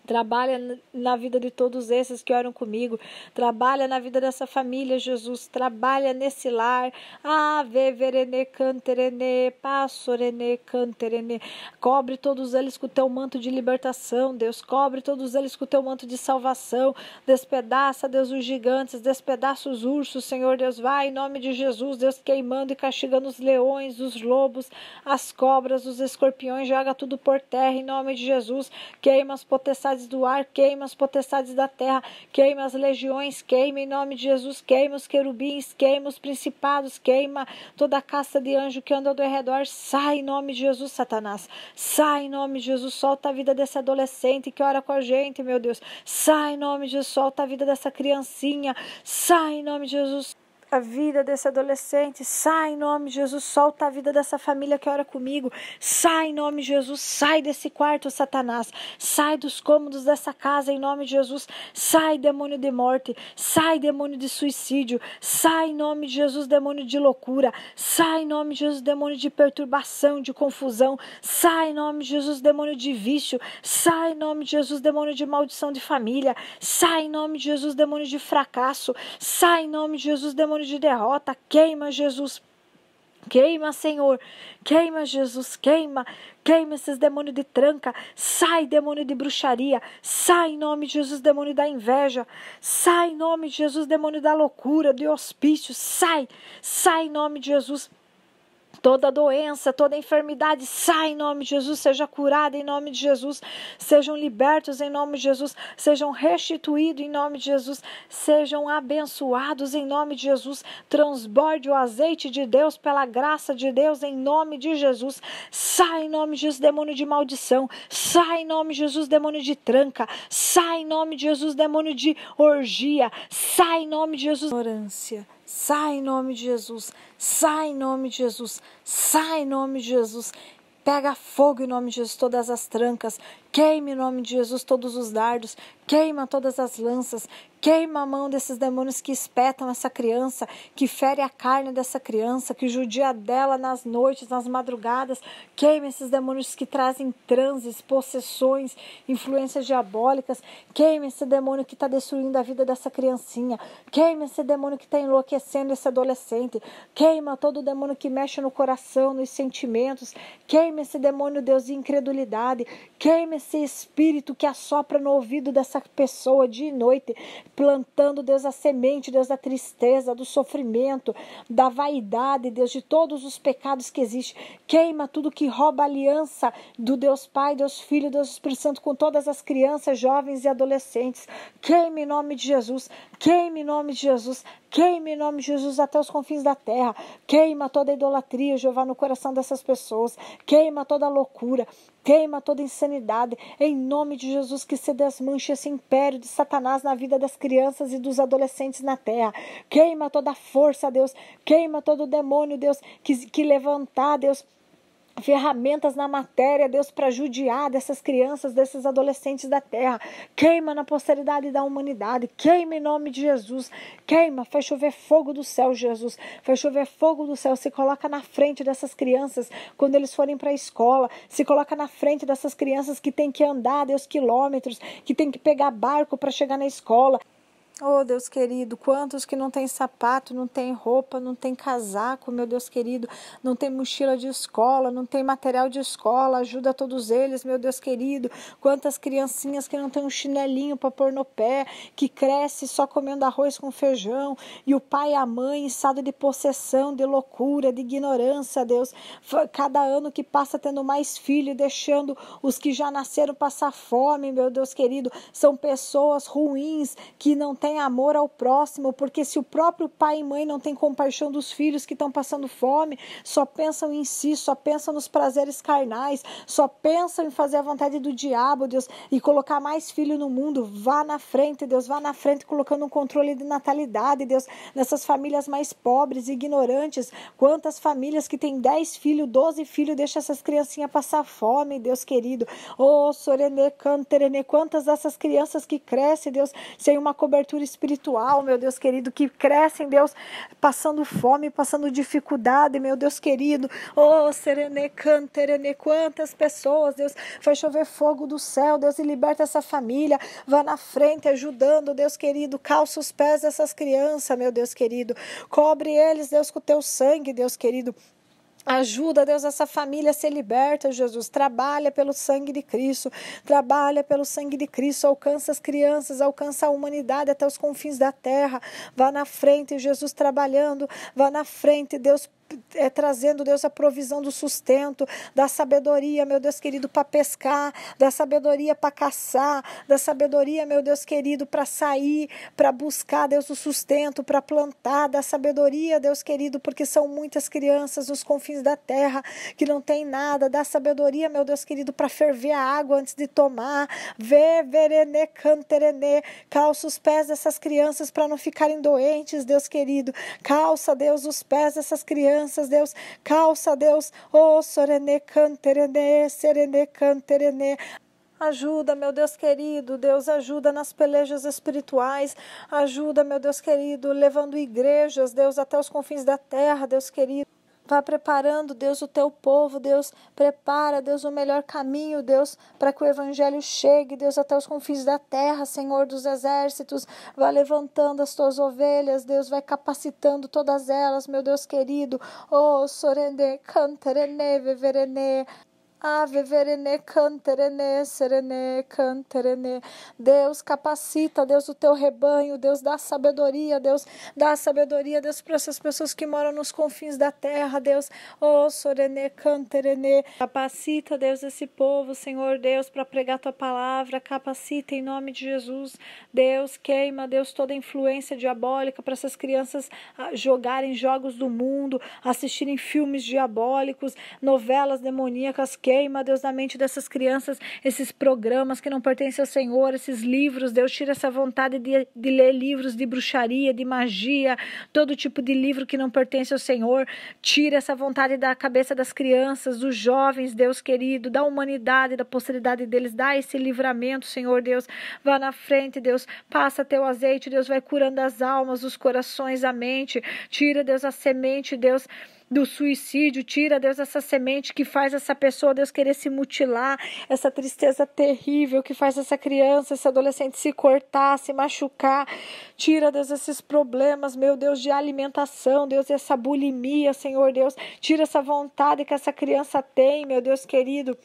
Trabalha na vida de todos esses que oram comigo. Trabalha na vida dessa família, Jesus. Trabalha nesse lar. Ave verene canterene, passorene canterene. Cobre todos eles com o teu manto de libertação, Deus. Cobre todos eles com o teu manto de salvação. Despedaça, Deus, os gigantes. Despedaça os ursos, Senhor Deus. Vai em nome de Jesus, Deus, queimando e castigando os leões, os lobos, as cobras, os escorpiões. Joga tudo por terra em nome de Jesus. Queima as potestades potestades do ar, queima as potestades da terra, queima as legiões, queima em nome de Jesus, queima os querubins, queima os principados, queima toda a casta de anjo que anda ao redor, sai em nome de Jesus, Satanás, sai em nome de Jesus, solta a vida desse adolescente que ora com a gente, meu Deus, sai em nome de Jesus, solta a vida dessa criancinha, sai em nome de Jesus a vida desse adolescente. Sai em nome de Jesus. Solta a vida dessa família que ora comigo. Sai em nome de Jesus. Sai desse quarto, Satanás. Sai dos cômodos dessa casa em nome de Jesus. Sai, demônio de morte. Sai, demônio de suicídio. Sai em nome de Jesus, demônio de loucura. Sai em nome de Jesus, demônio de perturbação, de confusão. Sai em nome de Jesus, demônio de vício. Sai em nome de Jesus, demônio de maldição de família. Sai em nome de Jesus, demônio de fracasso. Sai em nome de Jesus, demônio de derrota, queima Jesus. Queima, Senhor, queima Jesus, queima, queima esses demônios de tranca, sai demônio de bruxaria, sai em nome de Jesus, demônio da inveja, sai em nome de Jesus, demônio da loucura, de hospício, sai, sai em nome de Jesus. Toda doença, toda enfermidade sai em nome de Jesus, seja curada em nome de Jesus, sejam libertos em nome de Jesus, sejam restituídos em nome de Jesus, sejam abençoados em nome de Jesus, transborde o azeite de Deus pela graça de Deus em nome de Jesus, sai em nome de Jesus, demônio de maldição, sai em nome de Jesus, demônio de tranca, sai em nome de Jesus, demônio de orgia, sai em nome de Jesus, ignorância. Sai em nome de Jesus, sai em nome de Jesus, sai em nome de Jesus. Pega fogo em nome de Jesus todas as trancas, queime em nome de Jesus todos os dardos, queima todas as lanças, Queima a mão desses demônios que espetam essa criança, que fere a carne dessa criança, que judia dela nas noites, nas madrugadas. Queima esses demônios que trazem transes, possessões, influências diabólicas. Queima esse demônio que está destruindo a vida dessa criancinha. Queima esse demônio que está enlouquecendo esse adolescente. Queima todo demônio que mexe no coração, nos sentimentos. Queima esse demônio, Deus, de incredulidade. Queima esse espírito que assopra no ouvido dessa pessoa dia e noite plantando, Deus, a semente, Deus, da tristeza, do sofrimento, da vaidade, Deus, de todos os pecados que existem. Queima tudo que rouba a aliança do Deus Pai, Deus Filho, Deus Espírito Santo com todas as crianças, jovens e adolescentes. Queime em nome de Jesus, queime em nome de Jesus, queime em nome de Jesus até os confins da terra. Queima toda a idolatria, Jeová, no coração dessas pessoas. Queima toda a loucura. Queima toda insanidade, em nome de Jesus, que se desmanche esse império de Satanás na vida das crianças e dos adolescentes na terra. Queima toda a força, Deus. Queima todo o demônio, Deus, que, que levantar, Deus ferramentas na matéria, Deus, para judiar dessas crianças, desses adolescentes da terra. Queima na posteridade da humanidade, queima em nome de Jesus. Queima, faz chover fogo do céu, Jesus. Faz chover fogo do céu. Se coloca na frente dessas crianças quando eles forem para a escola. Se coloca na frente dessas crianças que têm que andar, Deus, quilômetros, que têm que pegar barco para chegar na escola. Oh, Deus querido, quantos que não tem sapato, não tem roupa, não tem casaco, meu Deus querido, não tem mochila de escola, não tem material de escola, ajuda todos eles, meu Deus querido. Quantas criancinhas que não tem um chinelinho para pôr no pé, que cresce só comendo arroz com feijão, e o pai e a mãe em estado de possessão, de loucura, de ignorância, Deus. Cada ano que passa tendo mais filho, deixando os que já nasceram passar fome, meu Deus querido. São pessoas ruins que não têm tem amor ao próximo, porque se o próprio pai e mãe não tem compaixão dos filhos que estão passando fome, só pensam em si, só pensam nos prazeres carnais, só pensam em fazer a vontade do diabo, Deus, e colocar mais filho no mundo, vá na frente, Deus, vá na frente colocando um controle de natalidade, Deus, nessas famílias mais pobres, ignorantes, quantas famílias que têm 10 filhos, 12 filhos, deixa essas criancinhas passar fome, Deus querido. Ô, oh, Sorene Canterene, quantas dessas crianças que crescem, Deus, sem uma cobertura criatura espiritual, meu Deus querido, que cresce em Deus, passando fome, passando dificuldade, meu Deus querido. Oh, serenecan, terene, né, quantas pessoas, Deus, faz chover fogo do céu, Deus, e liberta essa família, vá na frente ajudando, Deus querido, calça os pés dessas crianças, meu Deus querido, cobre eles, Deus, com o teu sangue, Deus querido. Ajuda, Deus, essa família a ser liberta, Jesus. Trabalha pelo sangue de Cristo. Trabalha pelo sangue de Cristo. Alcança as crianças, alcança a humanidade até os confins da terra. Vá na frente, Jesus, trabalhando. Vá na frente, Deus, é, trazendo, Deus, a provisão do sustento, da sabedoria, meu Deus querido, para pescar, da sabedoria para caçar, da sabedoria, meu Deus querido, para sair, para buscar, Deus, o sustento, para plantar, da sabedoria, Deus querido, porque são muitas crianças nos confins da terra que não tem nada, da sabedoria, meu Deus querido, para ferver a água antes de tomar, ver, verene, canterene, calça os pés dessas crianças para não ficarem doentes, Deus querido, calça, Deus, os pés dessas crianças crianças, Deus. Calça, Deus. Oh, sorene canterene, serene canterene. Ajuda, meu Deus querido, Deus ajuda nas pelejas espirituais, ajuda, meu Deus querido, levando igrejas, Deus, até os confins da terra, Deus querido. Vá tá preparando, Deus, o teu povo, Deus, prepara, Deus, o melhor caminho, Deus, para que o evangelho chegue, Deus, até os confins da terra, Senhor dos exércitos. Vá levantando as tuas ovelhas, Deus, vai capacitando todas elas, meu Deus querido. Oh, sorende, cantarene, veverene. Ave verene, canterene, serene, canterene. Deus capacita, Deus, o teu rebanho, Deus dá sabedoria, Deus dá sabedoria, Deus, para essas pessoas que moram nos confins da terra, Deus. Oh, sorene, canterene. Capacita, Deus, esse povo, Senhor Deus, para pregar tua palavra. Capacita em nome de Jesus, Deus, queima, Deus, toda influência diabólica para essas crianças ah, jogarem jogos do mundo, assistirem filmes diabólicos, novelas demoníacas, queima queima, Deus, na mente dessas crianças esses programas que não pertencem ao Senhor, esses livros. Deus, tira essa vontade de, de ler livros de bruxaria, de magia, todo tipo de livro que não pertence ao Senhor. Tira essa vontade da cabeça das crianças, dos jovens, Deus querido, da humanidade, da posteridade deles. Dá esse livramento, Senhor Deus. Vá na frente, Deus. Passa teu azeite, Deus, vai curando as almas, os corações, a mente. Tira, Deus, a semente, Deus do suicídio, tira, Deus, essa semente que faz essa pessoa, Deus, querer se mutilar, essa tristeza terrível que faz essa criança, esse adolescente se cortar, se machucar. Tira, Deus, esses problemas, meu Deus, de alimentação, Deus, essa bulimia, Senhor Deus. Tira essa vontade que essa criança tem, meu Deus querido,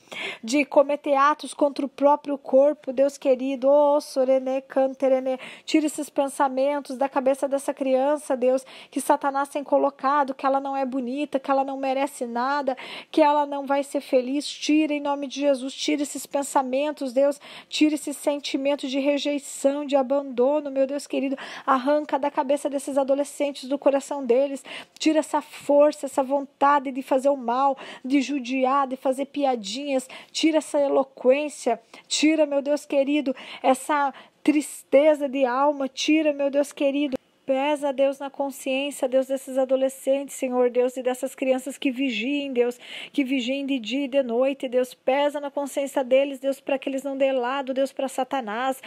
de cometer atos contra o próprio corpo, Deus querido. Oh, sorene, canterene. Tira esses pensamentos da cabeça dessa criança, Deus, que Satanás tem colocado, que ela não é bonita bonita, que ela não merece nada, que ela não vai ser feliz. Tira em nome de Jesus, tira esses pensamentos, Deus, tira esse sentimento de rejeição, de abandono, meu Deus querido. Arranca da cabeça desses adolescentes, do coração deles, tira essa força, essa vontade de fazer o mal, de judiar, de fazer piadinhas, tira essa eloquência, tira, meu Deus querido, essa tristeza de alma, tira, meu Deus querido. Pesa, Deus, na consciência, Deus, desses adolescentes, Senhor Deus, e dessas crianças que vigiem, Deus, que vigiem de dia e de noite, Deus. Pesa na consciência deles, Deus, para que eles não dê lado, Deus, para Satanás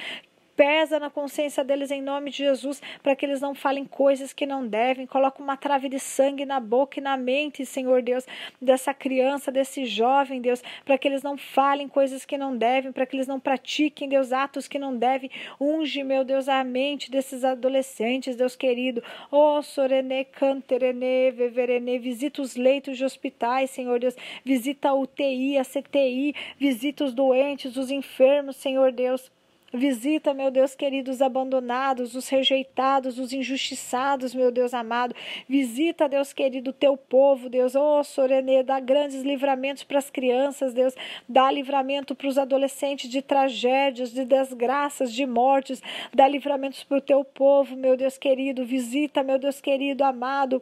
pesa na consciência deles em nome de Jesus, para que eles não falem coisas que não devem. Coloca uma trave de sangue na boca e na mente, Senhor Deus, dessa criança, desse jovem, Deus, para que eles não falem coisas que não devem, para que eles não pratiquem, Deus, atos que não devem. Unge, meu Deus, a mente desses adolescentes, Deus querido. Oh, Sorene, Canterene, Veverene, visita os leitos de hospitais, Senhor Deus, visita a UTI, a CTI, visita os doentes, os enfermos, Senhor Deus. Visita, meu Deus querido, os abandonados, os rejeitados, os injustiçados, meu Deus amado. Visita, Deus querido, o teu povo, Deus. Oh, Sorenê, dá grandes livramentos para as crianças, Deus. Dá livramento para os adolescentes de tragédias, de desgraças, de mortes. Dá livramentos para o teu povo, meu Deus querido. Visita, meu Deus querido, amado.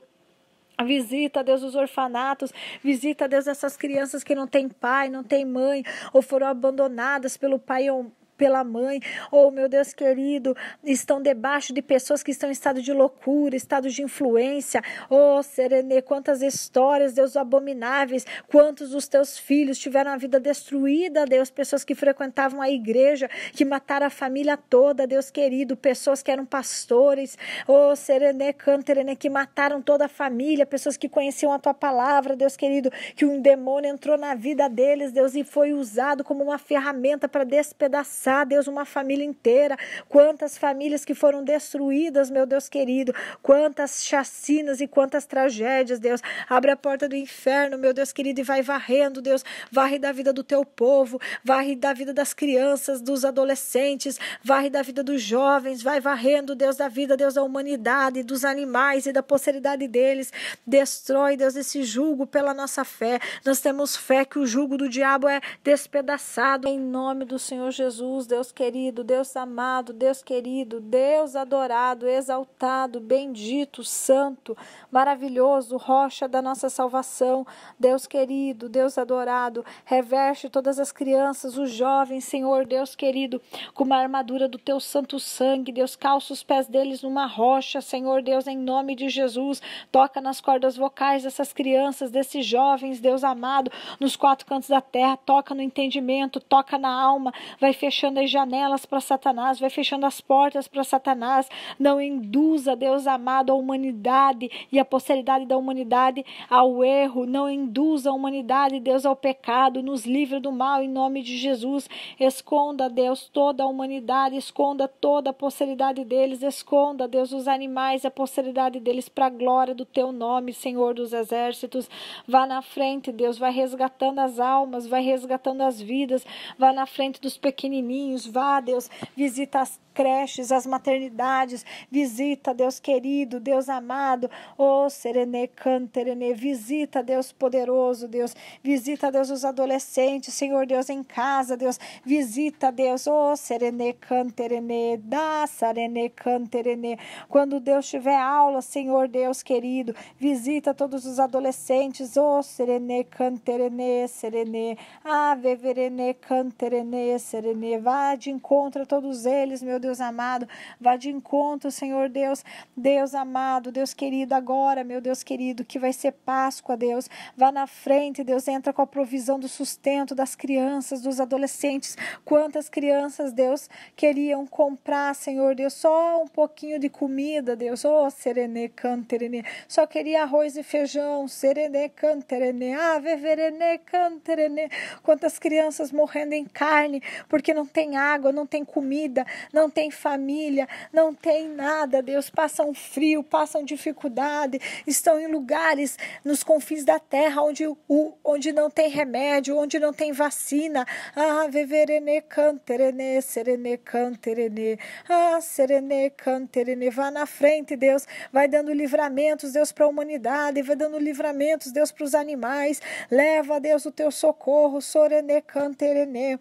Visita, Deus, os orfanatos, visita, Deus, essas crianças que não têm pai, não têm mãe, ou foram abandonadas pelo pai ou pela mãe, ou oh, meu Deus querido, estão debaixo de pessoas que estão em estado de loucura, estado de influência, oh serenê quantas histórias, Deus, abomináveis, quantos dos teus filhos tiveram a vida destruída, Deus, pessoas que frequentavam a igreja, que mataram a família toda, Deus querido, pessoas que eram pastores, oh serenê Canterene, que mataram toda a família, pessoas que conheciam a tua palavra, Deus querido, que um demônio entrou na vida deles, Deus, e foi usado como uma ferramenta para despedaçar alcançar, ah, Deus, uma família inteira. Quantas famílias que foram destruídas, meu Deus querido. Quantas chacinas e quantas tragédias, Deus. Abre a porta do inferno, meu Deus querido, e vai varrendo, Deus. Varre da vida do teu povo, varre da vida das crianças, dos adolescentes, varre da vida dos jovens, vai varrendo, Deus, da vida, Deus, da humanidade, dos animais e da posteridade deles. Destrói, Deus, esse jugo pela nossa fé. Nós temos fé que o jugo do diabo é despedaçado. Em nome do Senhor Jesus Jesus, Deus querido, Deus amado, Deus querido, Deus adorado, exaltado, bendito, santo, maravilhoso, rocha da nossa salvação, Deus querido, Deus adorado, reveste todas as crianças, os jovens, Senhor, Deus querido, com uma armadura do teu santo sangue, Deus, calça os pés deles numa rocha, Senhor Deus, em nome de Jesus, toca nas cordas vocais dessas crianças, desses jovens, Deus amado, nos quatro cantos da terra, toca no entendimento, toca na alma, vai fechar fechando as janelas para Satanás, vai fechando as portas para Satanás. Não induza, Deus amado, a humanidade e a posteridade da humanidade ao erro. Não induza a humanidade, Deus, ao pecado. Nos livre do mal, em nome de Jesus. Esconda, Deus, toda a humanidade, esconda toda a posteridade deles, esconda, Deus, os animais, e a posteridade deles, para a glória do teu nome, Senhor dos exércitos. Vá na frente, Deus, vai resgatando as almas, vai resgatando as vidas, vá na frente dos pequenininhos caminhos. Vá, Deus, visita as creches, as maternidades, visita, Deus querido, Deus amado, ô oh, Serene Canterene, visita, Deus poderoso, Deus, visita, Deus, os adolescentes, Senhor Deus, em casa, Deus, visita, Deus, ô oh, Serene Canterene, Da, Serene Canterene, quando Deus tiver aula, Senhor Deus querido, visita todos os adolescentes, ô oh, Serene Canterene, Serene, Ave ah, Verene Canterene, Serene, Vá de encontro a todos eles, meu Deus amado. Vá de encontro, Senhor Deus. Deus amado, Deus querido, agora, meu Deus querido, que vai ser Páscoa, Deus. Vá na frente, Deus. Entra com a provisão do sustento das crianças, dos adolescentes. Quantas crianças, Deus, queriam comprar, Senhor Deus, só um pouquinho de comida, Deus. Oh, serenê, canterene. Só queria arroz e feijão, serenê, canterene. Ah, verenê, canterene. Quantas crianças morrendo em carne porque não tem água, não tem comida, não tem família, não tem nada, Deus. Passam frio, passam dificuldade, estão em lugares nos confins da terra onde, o, onde não tem remédio, onde não tem vacina. Ah, veverene canterene, serene canterene. Ah, serene canterene. Vá na frente, Deus. Vai dando livramentos, Deus, para a humanidade, vai dando livramentos, Deus, para os animais. Leva, Deus, o teu socorro, sorene canterene.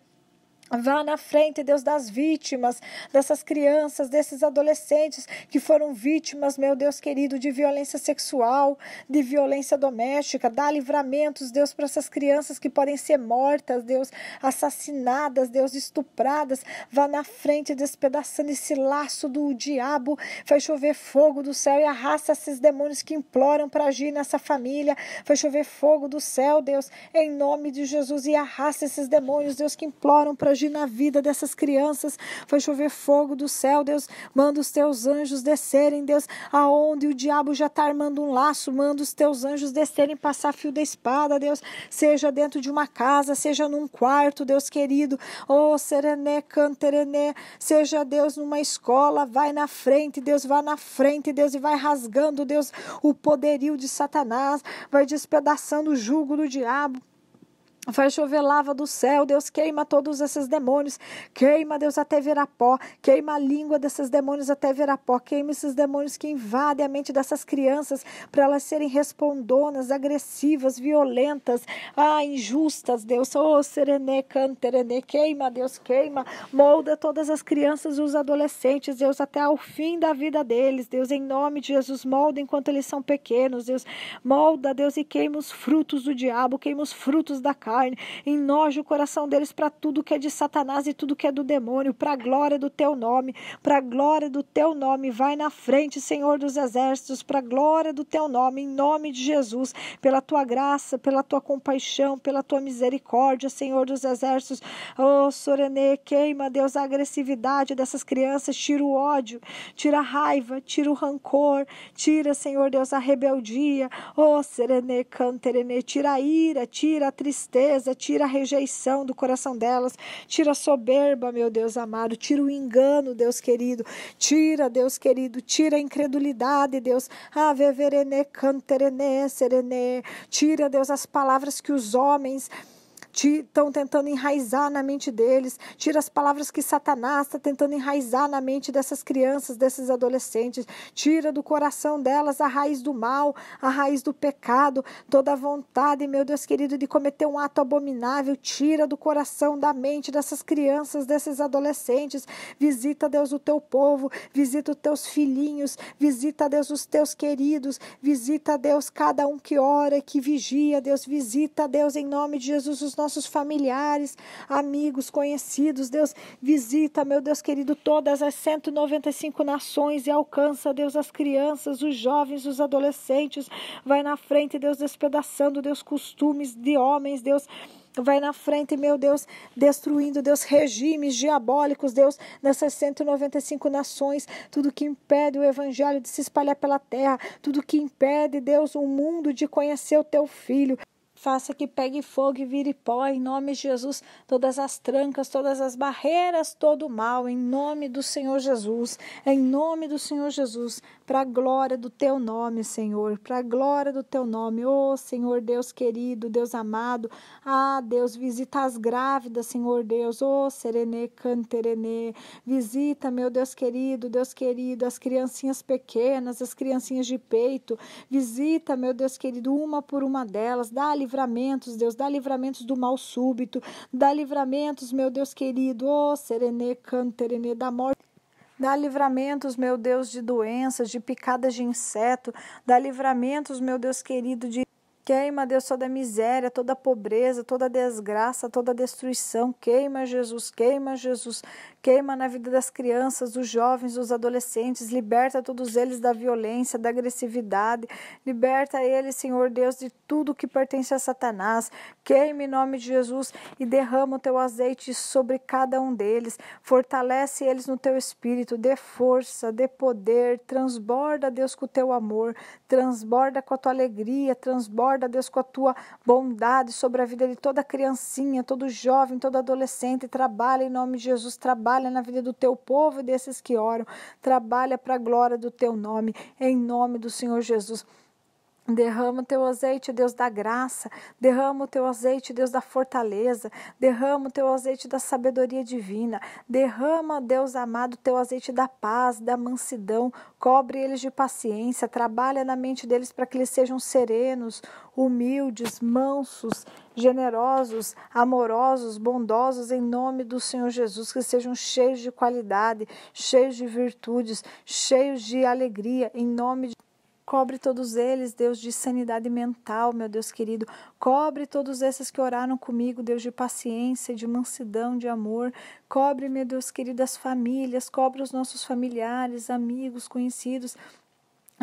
Vá na frente, Deus, das vítimas, dessas crianças, desses adolescentes que foram vítimas, meu Deus querido, de violência sexual, de violência doméstica. Dá livramentos, Deus, para essas crianças que podem ser mortas, Deus, assassinadas, Deus, estupradas. Vá na frente, despedaçando esse laço do diabo. Faz chover fogo do céu e arrasta esses demônios que imploram para agir nessa família. Faz chover fogo do céu, Deus, em nome de Jesus, e arrasta esses demônios, Deus, que imploram para na vida dessas crianças. Foi chover fogo do céu, Deus. Manda os teus anjos descerem, Deus. Aonde o diabo já está armando um laço, manda os teus anjos descerem, passar fio da espada, Deus. Seja dentro de uma casa, seja num quarto, Deus querido. Oh, serené, canterené. Seja, Deus, numa escola. Vai na frente, Deus. Vá na frente, Deus. E vai rasgando, Deus, o poderio de Satanás. Vai despedaçando o jugo do diabo Faz chover lava do céu, Deus queima todos esses demônios, queima Deus até virar pó, queima a língua desses demônios até virar pó, queima esses demônios que invadem a mente dessas crianças para elas serem respondonas, agressivas, violentas, ah, injustas, Deus. Oh, serenê, canterene, queima, Deus, queima, molda todas as crianças e os adolescentes, Deus, até ao fim da vida deles, Deus, em nome de Jesus, molda enquanto eles são pequenos, Deus, molda, Deus, e queima os frutos do diabo, queima os frutos da casa carne, enoja o coração deles para tudo que é de Satanás e tudo que é do demônio, para a glória do teu nome, para a glória do teu nome. Vai na frente, Senhor dos exércitos, para a glória do teu nome, em nome de Jesus, pela tua graça, pela tua compaixão, pela tua misericórdia, Senhor dos exércitos. Oh, Sorene, queima, Deus, a agressividade dessas crianças, tira o ódio, tira a raiva, tira o rancor, tira, Senhor Deus, a rebeldia. Oh, Serene, canterene, tira a ira, tira a tristeza tristeza, tira a rejeição do coração delas, tira a soberba, meu Deus amado, tira o engano, Deus querido, tira, Deus querido, tira a incredulidade, Deus. Ah, tira, Deus, as palavras que os homens estão tentando enraizar na mente deles, tira as palavras que Satanás está tentando enraizar na mente dessas crianças, desses adolescentes, tira do coração delas a raiz do mal, a raiz do pecado, toda a vontade, meu Deus querido, de cometer um ato abominável, tira do coração, da mente dessas crianças, desses adolescentes, visita, Deus, o teu povo, visita os teus filhinhos, visita, Deus, os teus queridos, visita, Deus, cada um que ora, que vigia, Deus, visita, Deus, em nome de Jesus, os nossos familiares, amigos, conhecidos. Deus, visita, meu Deus querido, todas as 195 nações e alcança, Deus, as crianças, os jovens, os adolescentes. Vai na frente, Deus, despedaçando, Deus, costumes de homens, Deus vai na frente, meu Deus, destruindo, Deus, regimes diabólicos, Deus, nessas 195 nações, tudo que impede o evangelho de se espalhar pela terra, tudo que impede, Deus, o mundo de conhecer o teu filho. Faça que pegue fogo e vire pó, em nome de Jesus, todas as trancas, todas as barreiras, todo o mal, em nome do Senhor Jesus, em nome do Senhor Jesus para a glória do teu nome, Senhor, para a glória do teu nome. Ô, oh, Senhor Deus querido, Deus amado. Ah, Deus, visita as grávidas, Senhor Deus. Ô, oh, serenê canterenê Visita, meu Deus querido, Deus querido, as criancinhas pequenas, as criancinhas de peito. Visita, meu Deus querido, uma por uma delas. Dá livramentos, Deus, dá livramentos do mal súbito. Dá livramentos, meu Deus querido. Ô, oh, serenê canterenê da morte Dá livramentos, meu Deus, de doenças, de picadas de inseto. Dá livramentos, meu Deus querido, de Queima, Deus, toda miséria, toda pobreza, toda desgraça, toda destruição. Queima, Jesus, queima, Jesus. Queima na vida das crianças, dos jovens, dos adolescentes. Liberta todos eles da violência, da agressividade. Liberta eles, Senhor Deus, de tudo que pertence a Satanás. Queima em nome de Jesus e derrama o teu azeite sobre cada um deles. Fortalece eles no teu espírito. Dê força, dê poder. Transborda, Deus, com o teu amor. Transborda com a tua alegria. Transborda Acorda, Deus, com a tua bondade sobre a vida de toda criancinha, todo jovem, todo adolescente. Trabalha em nome de Jesus, trabalha na vida do teu povo e desses que oram. Trabalha para a glória do teu nome, em nome do Senhor Jesus. Derrama o teu azeite, Deus da graça. Derrama o teu azeite, Deus da fortaleza. Derrama o teu azeite da sabedoria divina. Derrama, Deus amado, o teu azeite da paz, da mansidão. Cobre eles de paciência. Trabalha na mente deles para que eles sejam serenos, humildes, mansos, generosos, amorosos, bondosos, em nome do Senhor Jesus, que sejam cheios de qualidade, cheios de virtudes, cheios de alegria, em nome de Cobre todos eles, Deus, de sanidade mental, meu Deus querido. Cobre todos esses que oraram comigo, Deus, de paciência, de mansidão, de amor. Cobre, meu Deus querido, as famílias, cobre os nossos familiares, amigos, conhecidos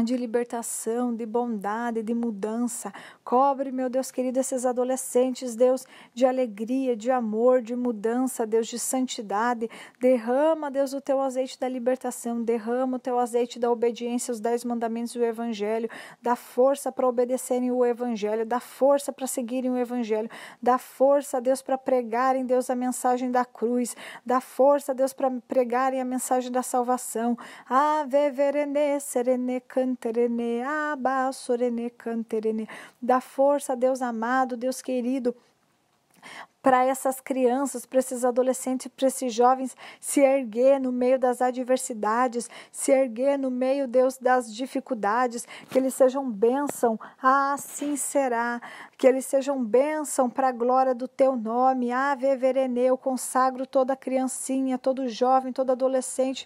de libertação, de bondade, de mudança. Cobre, meu Deus querido, esses adolescentes, Deus, de alegria, de amor, de mudança, Deus, de santidade. Derrama, Deus, o teu azeite da libertação, derrama o teu azeite da obediência aos dez mandamentos do Evangelho, dá força para obedecerem o Evangelho, dá força para seguirem o Evangelho, dá força, Deus, para pregarem, Deus, a mensagem da cruz, dá força, Deus, para pregarem a mensagem da salvação. Ave ah, verene serene can canterene, aba ah, sorene canterene. Dá força, Deus amado, Deus querido para essas crianças, para esses adolescentes, para esses jovens se erguer no meio das adversidades, se erguer no meio, Deus, das dificuldades, que eles sejam bênção, assim será, que eles sejam bênção para a glória do teu nome, Ave ah, Verene, eu consagro toda criancinha, todo jovem, todo adolescente,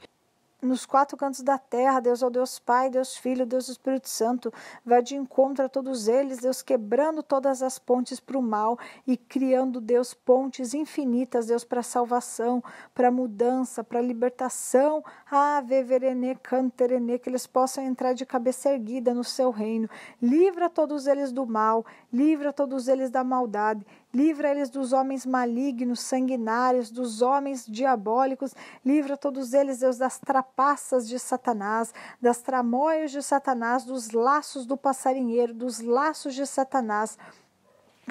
nos quatro cantos da terra, Deus é o Deus Pai, Deus Filho, Deus Espírito Santo, vai de encontro a todos eles, Deus quebrando todas as pontes para o mal e criando, Deus, pontes infinitas, Deus, para salvação, para mudança, para libertação. Ah, veverene, canterene, que eles possam entrar de cabeça erguida no seu reino. Livra todos eles do mal, livra todos eles da maldade, Livra eles dos homens malignos, sanguinários, dos homens diabólicos. Livra todos eles, Deus, das trapalhadas trapaças de Satanás, das tramóias de Satanás, dos laços do passarinheiro, dos laços de Satanás.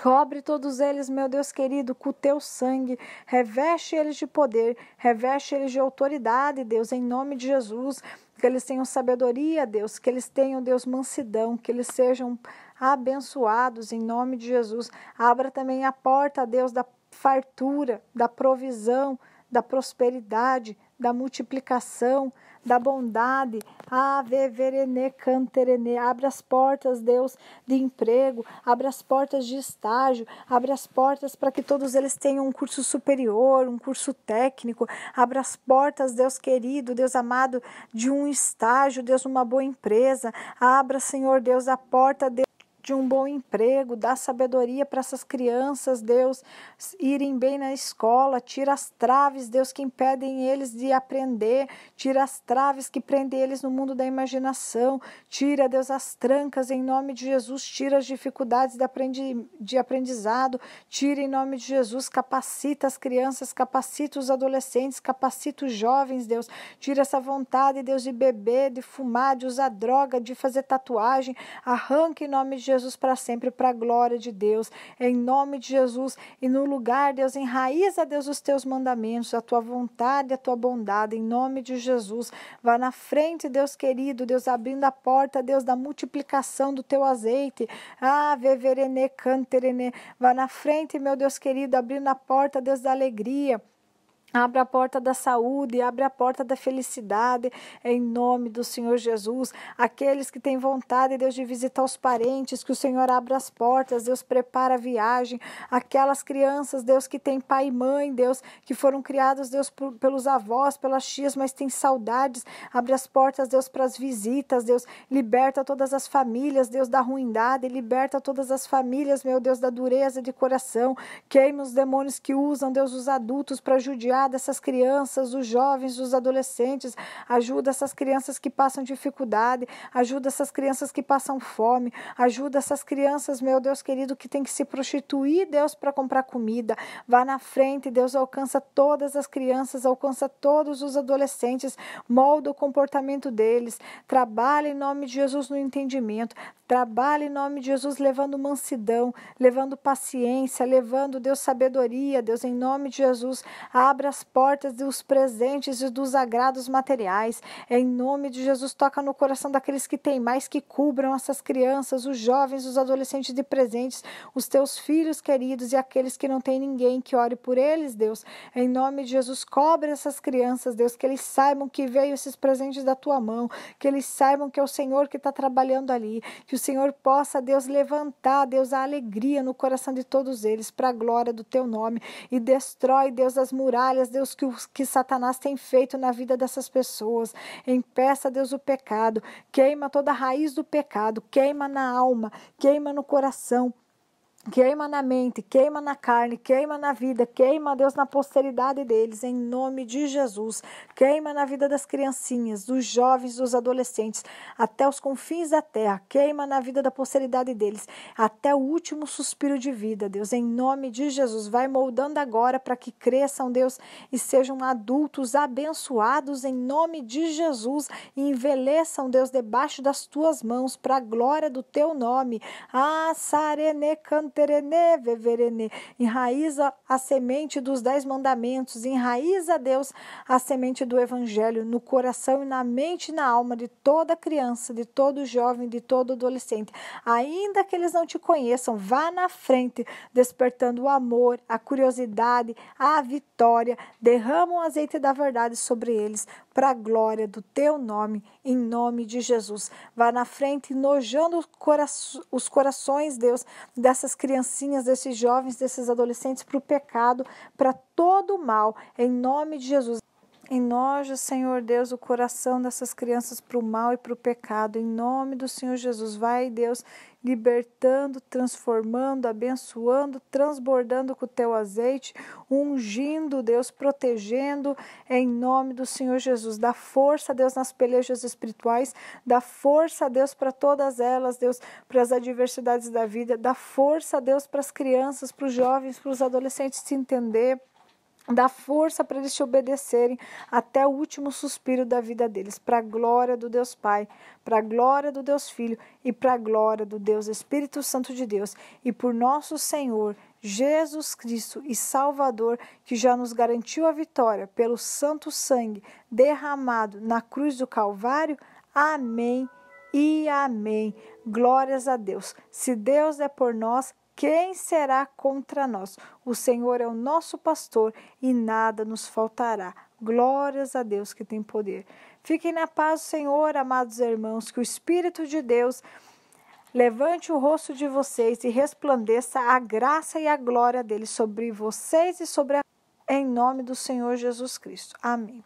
Cobre todos eles, meu Deus querido, com o teu sangue. Reveste eles de poder, reveste eles de autoridade, Deus, em nome de Jesus. Que eles tenham sabedoria, Deus, que eles tenham, Deus, mansidão, que eles sejam abençoados, em nome de Jesus. Abra também a porta, Deus, da fartura, da provisão, da prosperidade, da multiplicação, da bondade. Ave verene canterene. Abre as portas, Deus, de emprego, abre as portas de estágio, abre as portas para que todos eles tenham um curso superior, um curso técnico. Abre as portas, Deus querido, Deus amado, de um estágio, Deus, uma boa empresa. Abra, Senhor Deus, a porta, de de um bom emprego, dá sabedoria para essas crianças, Deus, irem bem na escola, tira as traves, Deus, que impedem eles de aprender, tira as traves que prendem eles no mundo da imaginação, tira, Deus, as trancas em nome de Jesus, tira as dificuldades de, aprendi de aprendizado, tira em nome de Jesus, capacita as crianças, capacita os adolescentes, capacita os jovens, Deus, tira essa vontade, Deus, de beber, de fumar, de usar droga, de fazer tatuagem, arranca em nome de Jesus Jesus para sempre, para a glória de Deus, é em nome de Jesus. E no lugar, Deus, enraiza, Deus, os teus mandamentos, a tua vontade, a tua bondade, em nome de Jesus. Vá na frente, Deus querido, Deus, abrindo a porta, Deus, da multiplicação do teu azeite. Ah, veverene, canterene. Vá na frente, meu Deus querido, abrindo a porta, Deus, da alegria Abre a porta da saúde, abre a porta da felicidade, em nome do Senhor Jesus. Aqueles que têm vontade, Deus, de visitar os parentes, que o Senhor abra as portas, Deus, prepara a viagem. Aquelas crianças, Deus, que têm pai e mãe, Deus, que foram criados, Deus, pelos avós, pelas tias, mas têm saudades. Abre as portas, Deus, para as visitas, Deus. Liberta todas as famílias, Deus, da ruindade, liberta todas as famílias, meu Deus, da dureza de coração. Queima os demônios que usam, Deus, os adultos para judiar cuidar essas crianças, dos jovens, dos adolescentes, ajuda essas crianças que passam dificuldade, ajuda essas crianças que passam fome, ajuda essas crianças, meu Deus querido, que tem que se prostituir, Deus, para comprar comida. Vá na frente, Deus alcança todas as crianças, alcança todos os adolescentes, molda o comportamento deles. Trabalhe em nome de Jesus no entendimento, Trabalhe em nome de Jesus levando mansidão, levando paciência, levando, Deus, sabedoria, Deus, em nome de Jesus, abra as portas dos presentes e dos agrados materiais. É em nome de Jesus, toca no coração daqueles que têm mais, que cubram essas crianças, os jovens, os adolescentes de presentes, os teus filhos queridos e aqueles que não têm ninguém que ore por eles, Deus. É em nome de Jesus, cobre essas crianças, Deus, que eles saibam que veio esses presentes da tua mão, que eles saibam que é o Senhor que está trabalhando ali, que o Senhor possa, Deus, levantar, Deus, a alegria no coração de todos eles, para a glória do teu nome, e destrói, Deus, as muralhas áreas, Deus, que, o, que Satanás tem feito na vida dessas pessoas. Empeça, Deus, o pecado, queima toda a raiz do pecado, queima na alma, queima no coração Queima na mente, queima na carne, queima na vida, queima, Deus, na posteridade deles, em nome de Jesus. Queima na vida das criancinhas, dos jovens, dos adolescentes, até os confins da terra. Queima na vida da posteridade deles, até o último suspiro de vida, Deus, em nome de Jesus. Vai moldando agora para que cresçam, Deus, e sejam adultos abençoados, em nome de Jesus. E envelheçam, Deus, debaixo das tuas mãos, para a glória do teu nome. Ah, Sarenecando terenê, veverenê. Enraiza a semente dos dez mandamentos, enraiza, Deus, a semente do Evangelho no coração e na mente e na alma de toda criança, de todo jovem, de todo adolescente. Ainda que eles não te conheçam, vá na frente, despertando o amor, a curiosidade, a vitória. Derrama o azeite da verdade sobre eles, para a glória do teu nome, em nome de Jesus. Vá na frente, nojando os corações, Deus, dessas criancinhas, desses jovens, desses adolescentes para o pecado, para todo o mal, em nome de Jesus. Enoja, Senhor Deus, o coração dessas crianças para o mal e para o pecado. Em nome do Senhor Jesus, vai, Deus, libertando, transformando, abençoando, transbordando com o teu azeite, ungindo, Deus, protegendo, em nome do Senhor Jesus. Dá força, Deus, nas pelejas espirituais, dá força, Deus, para todas elas, Deus, para as adversidades da vida, dá força, Deus, para as crianças, para os jovens, para os adolescentes se entender Dá força para eles te obedecerem até o último suspiro da vida deles, para a glória do Deus Pai, para a glória do Deus Filho e para a glória do Deus Espírito Santo de Deus e por nosso Senhor Jesus Cristo e Salvador, que já nos garantiu a vitória pelo santo sangue derramado na cruz do Calvário. Amém e amém. Glórias a Deus. Se Deus é por nós, quem será contra nós? O Senhor é o nosso pastor e nada nos faltará. Glórias a Deus que tem poder. Fiquem na paz Senhor, amados irmãos, que o Espírito de Deus levante o rosto de vocês e resplandeça a graça e a glória dele sobre vocês e sobre a... em nome do Senhor Jesus Cristo. Amém.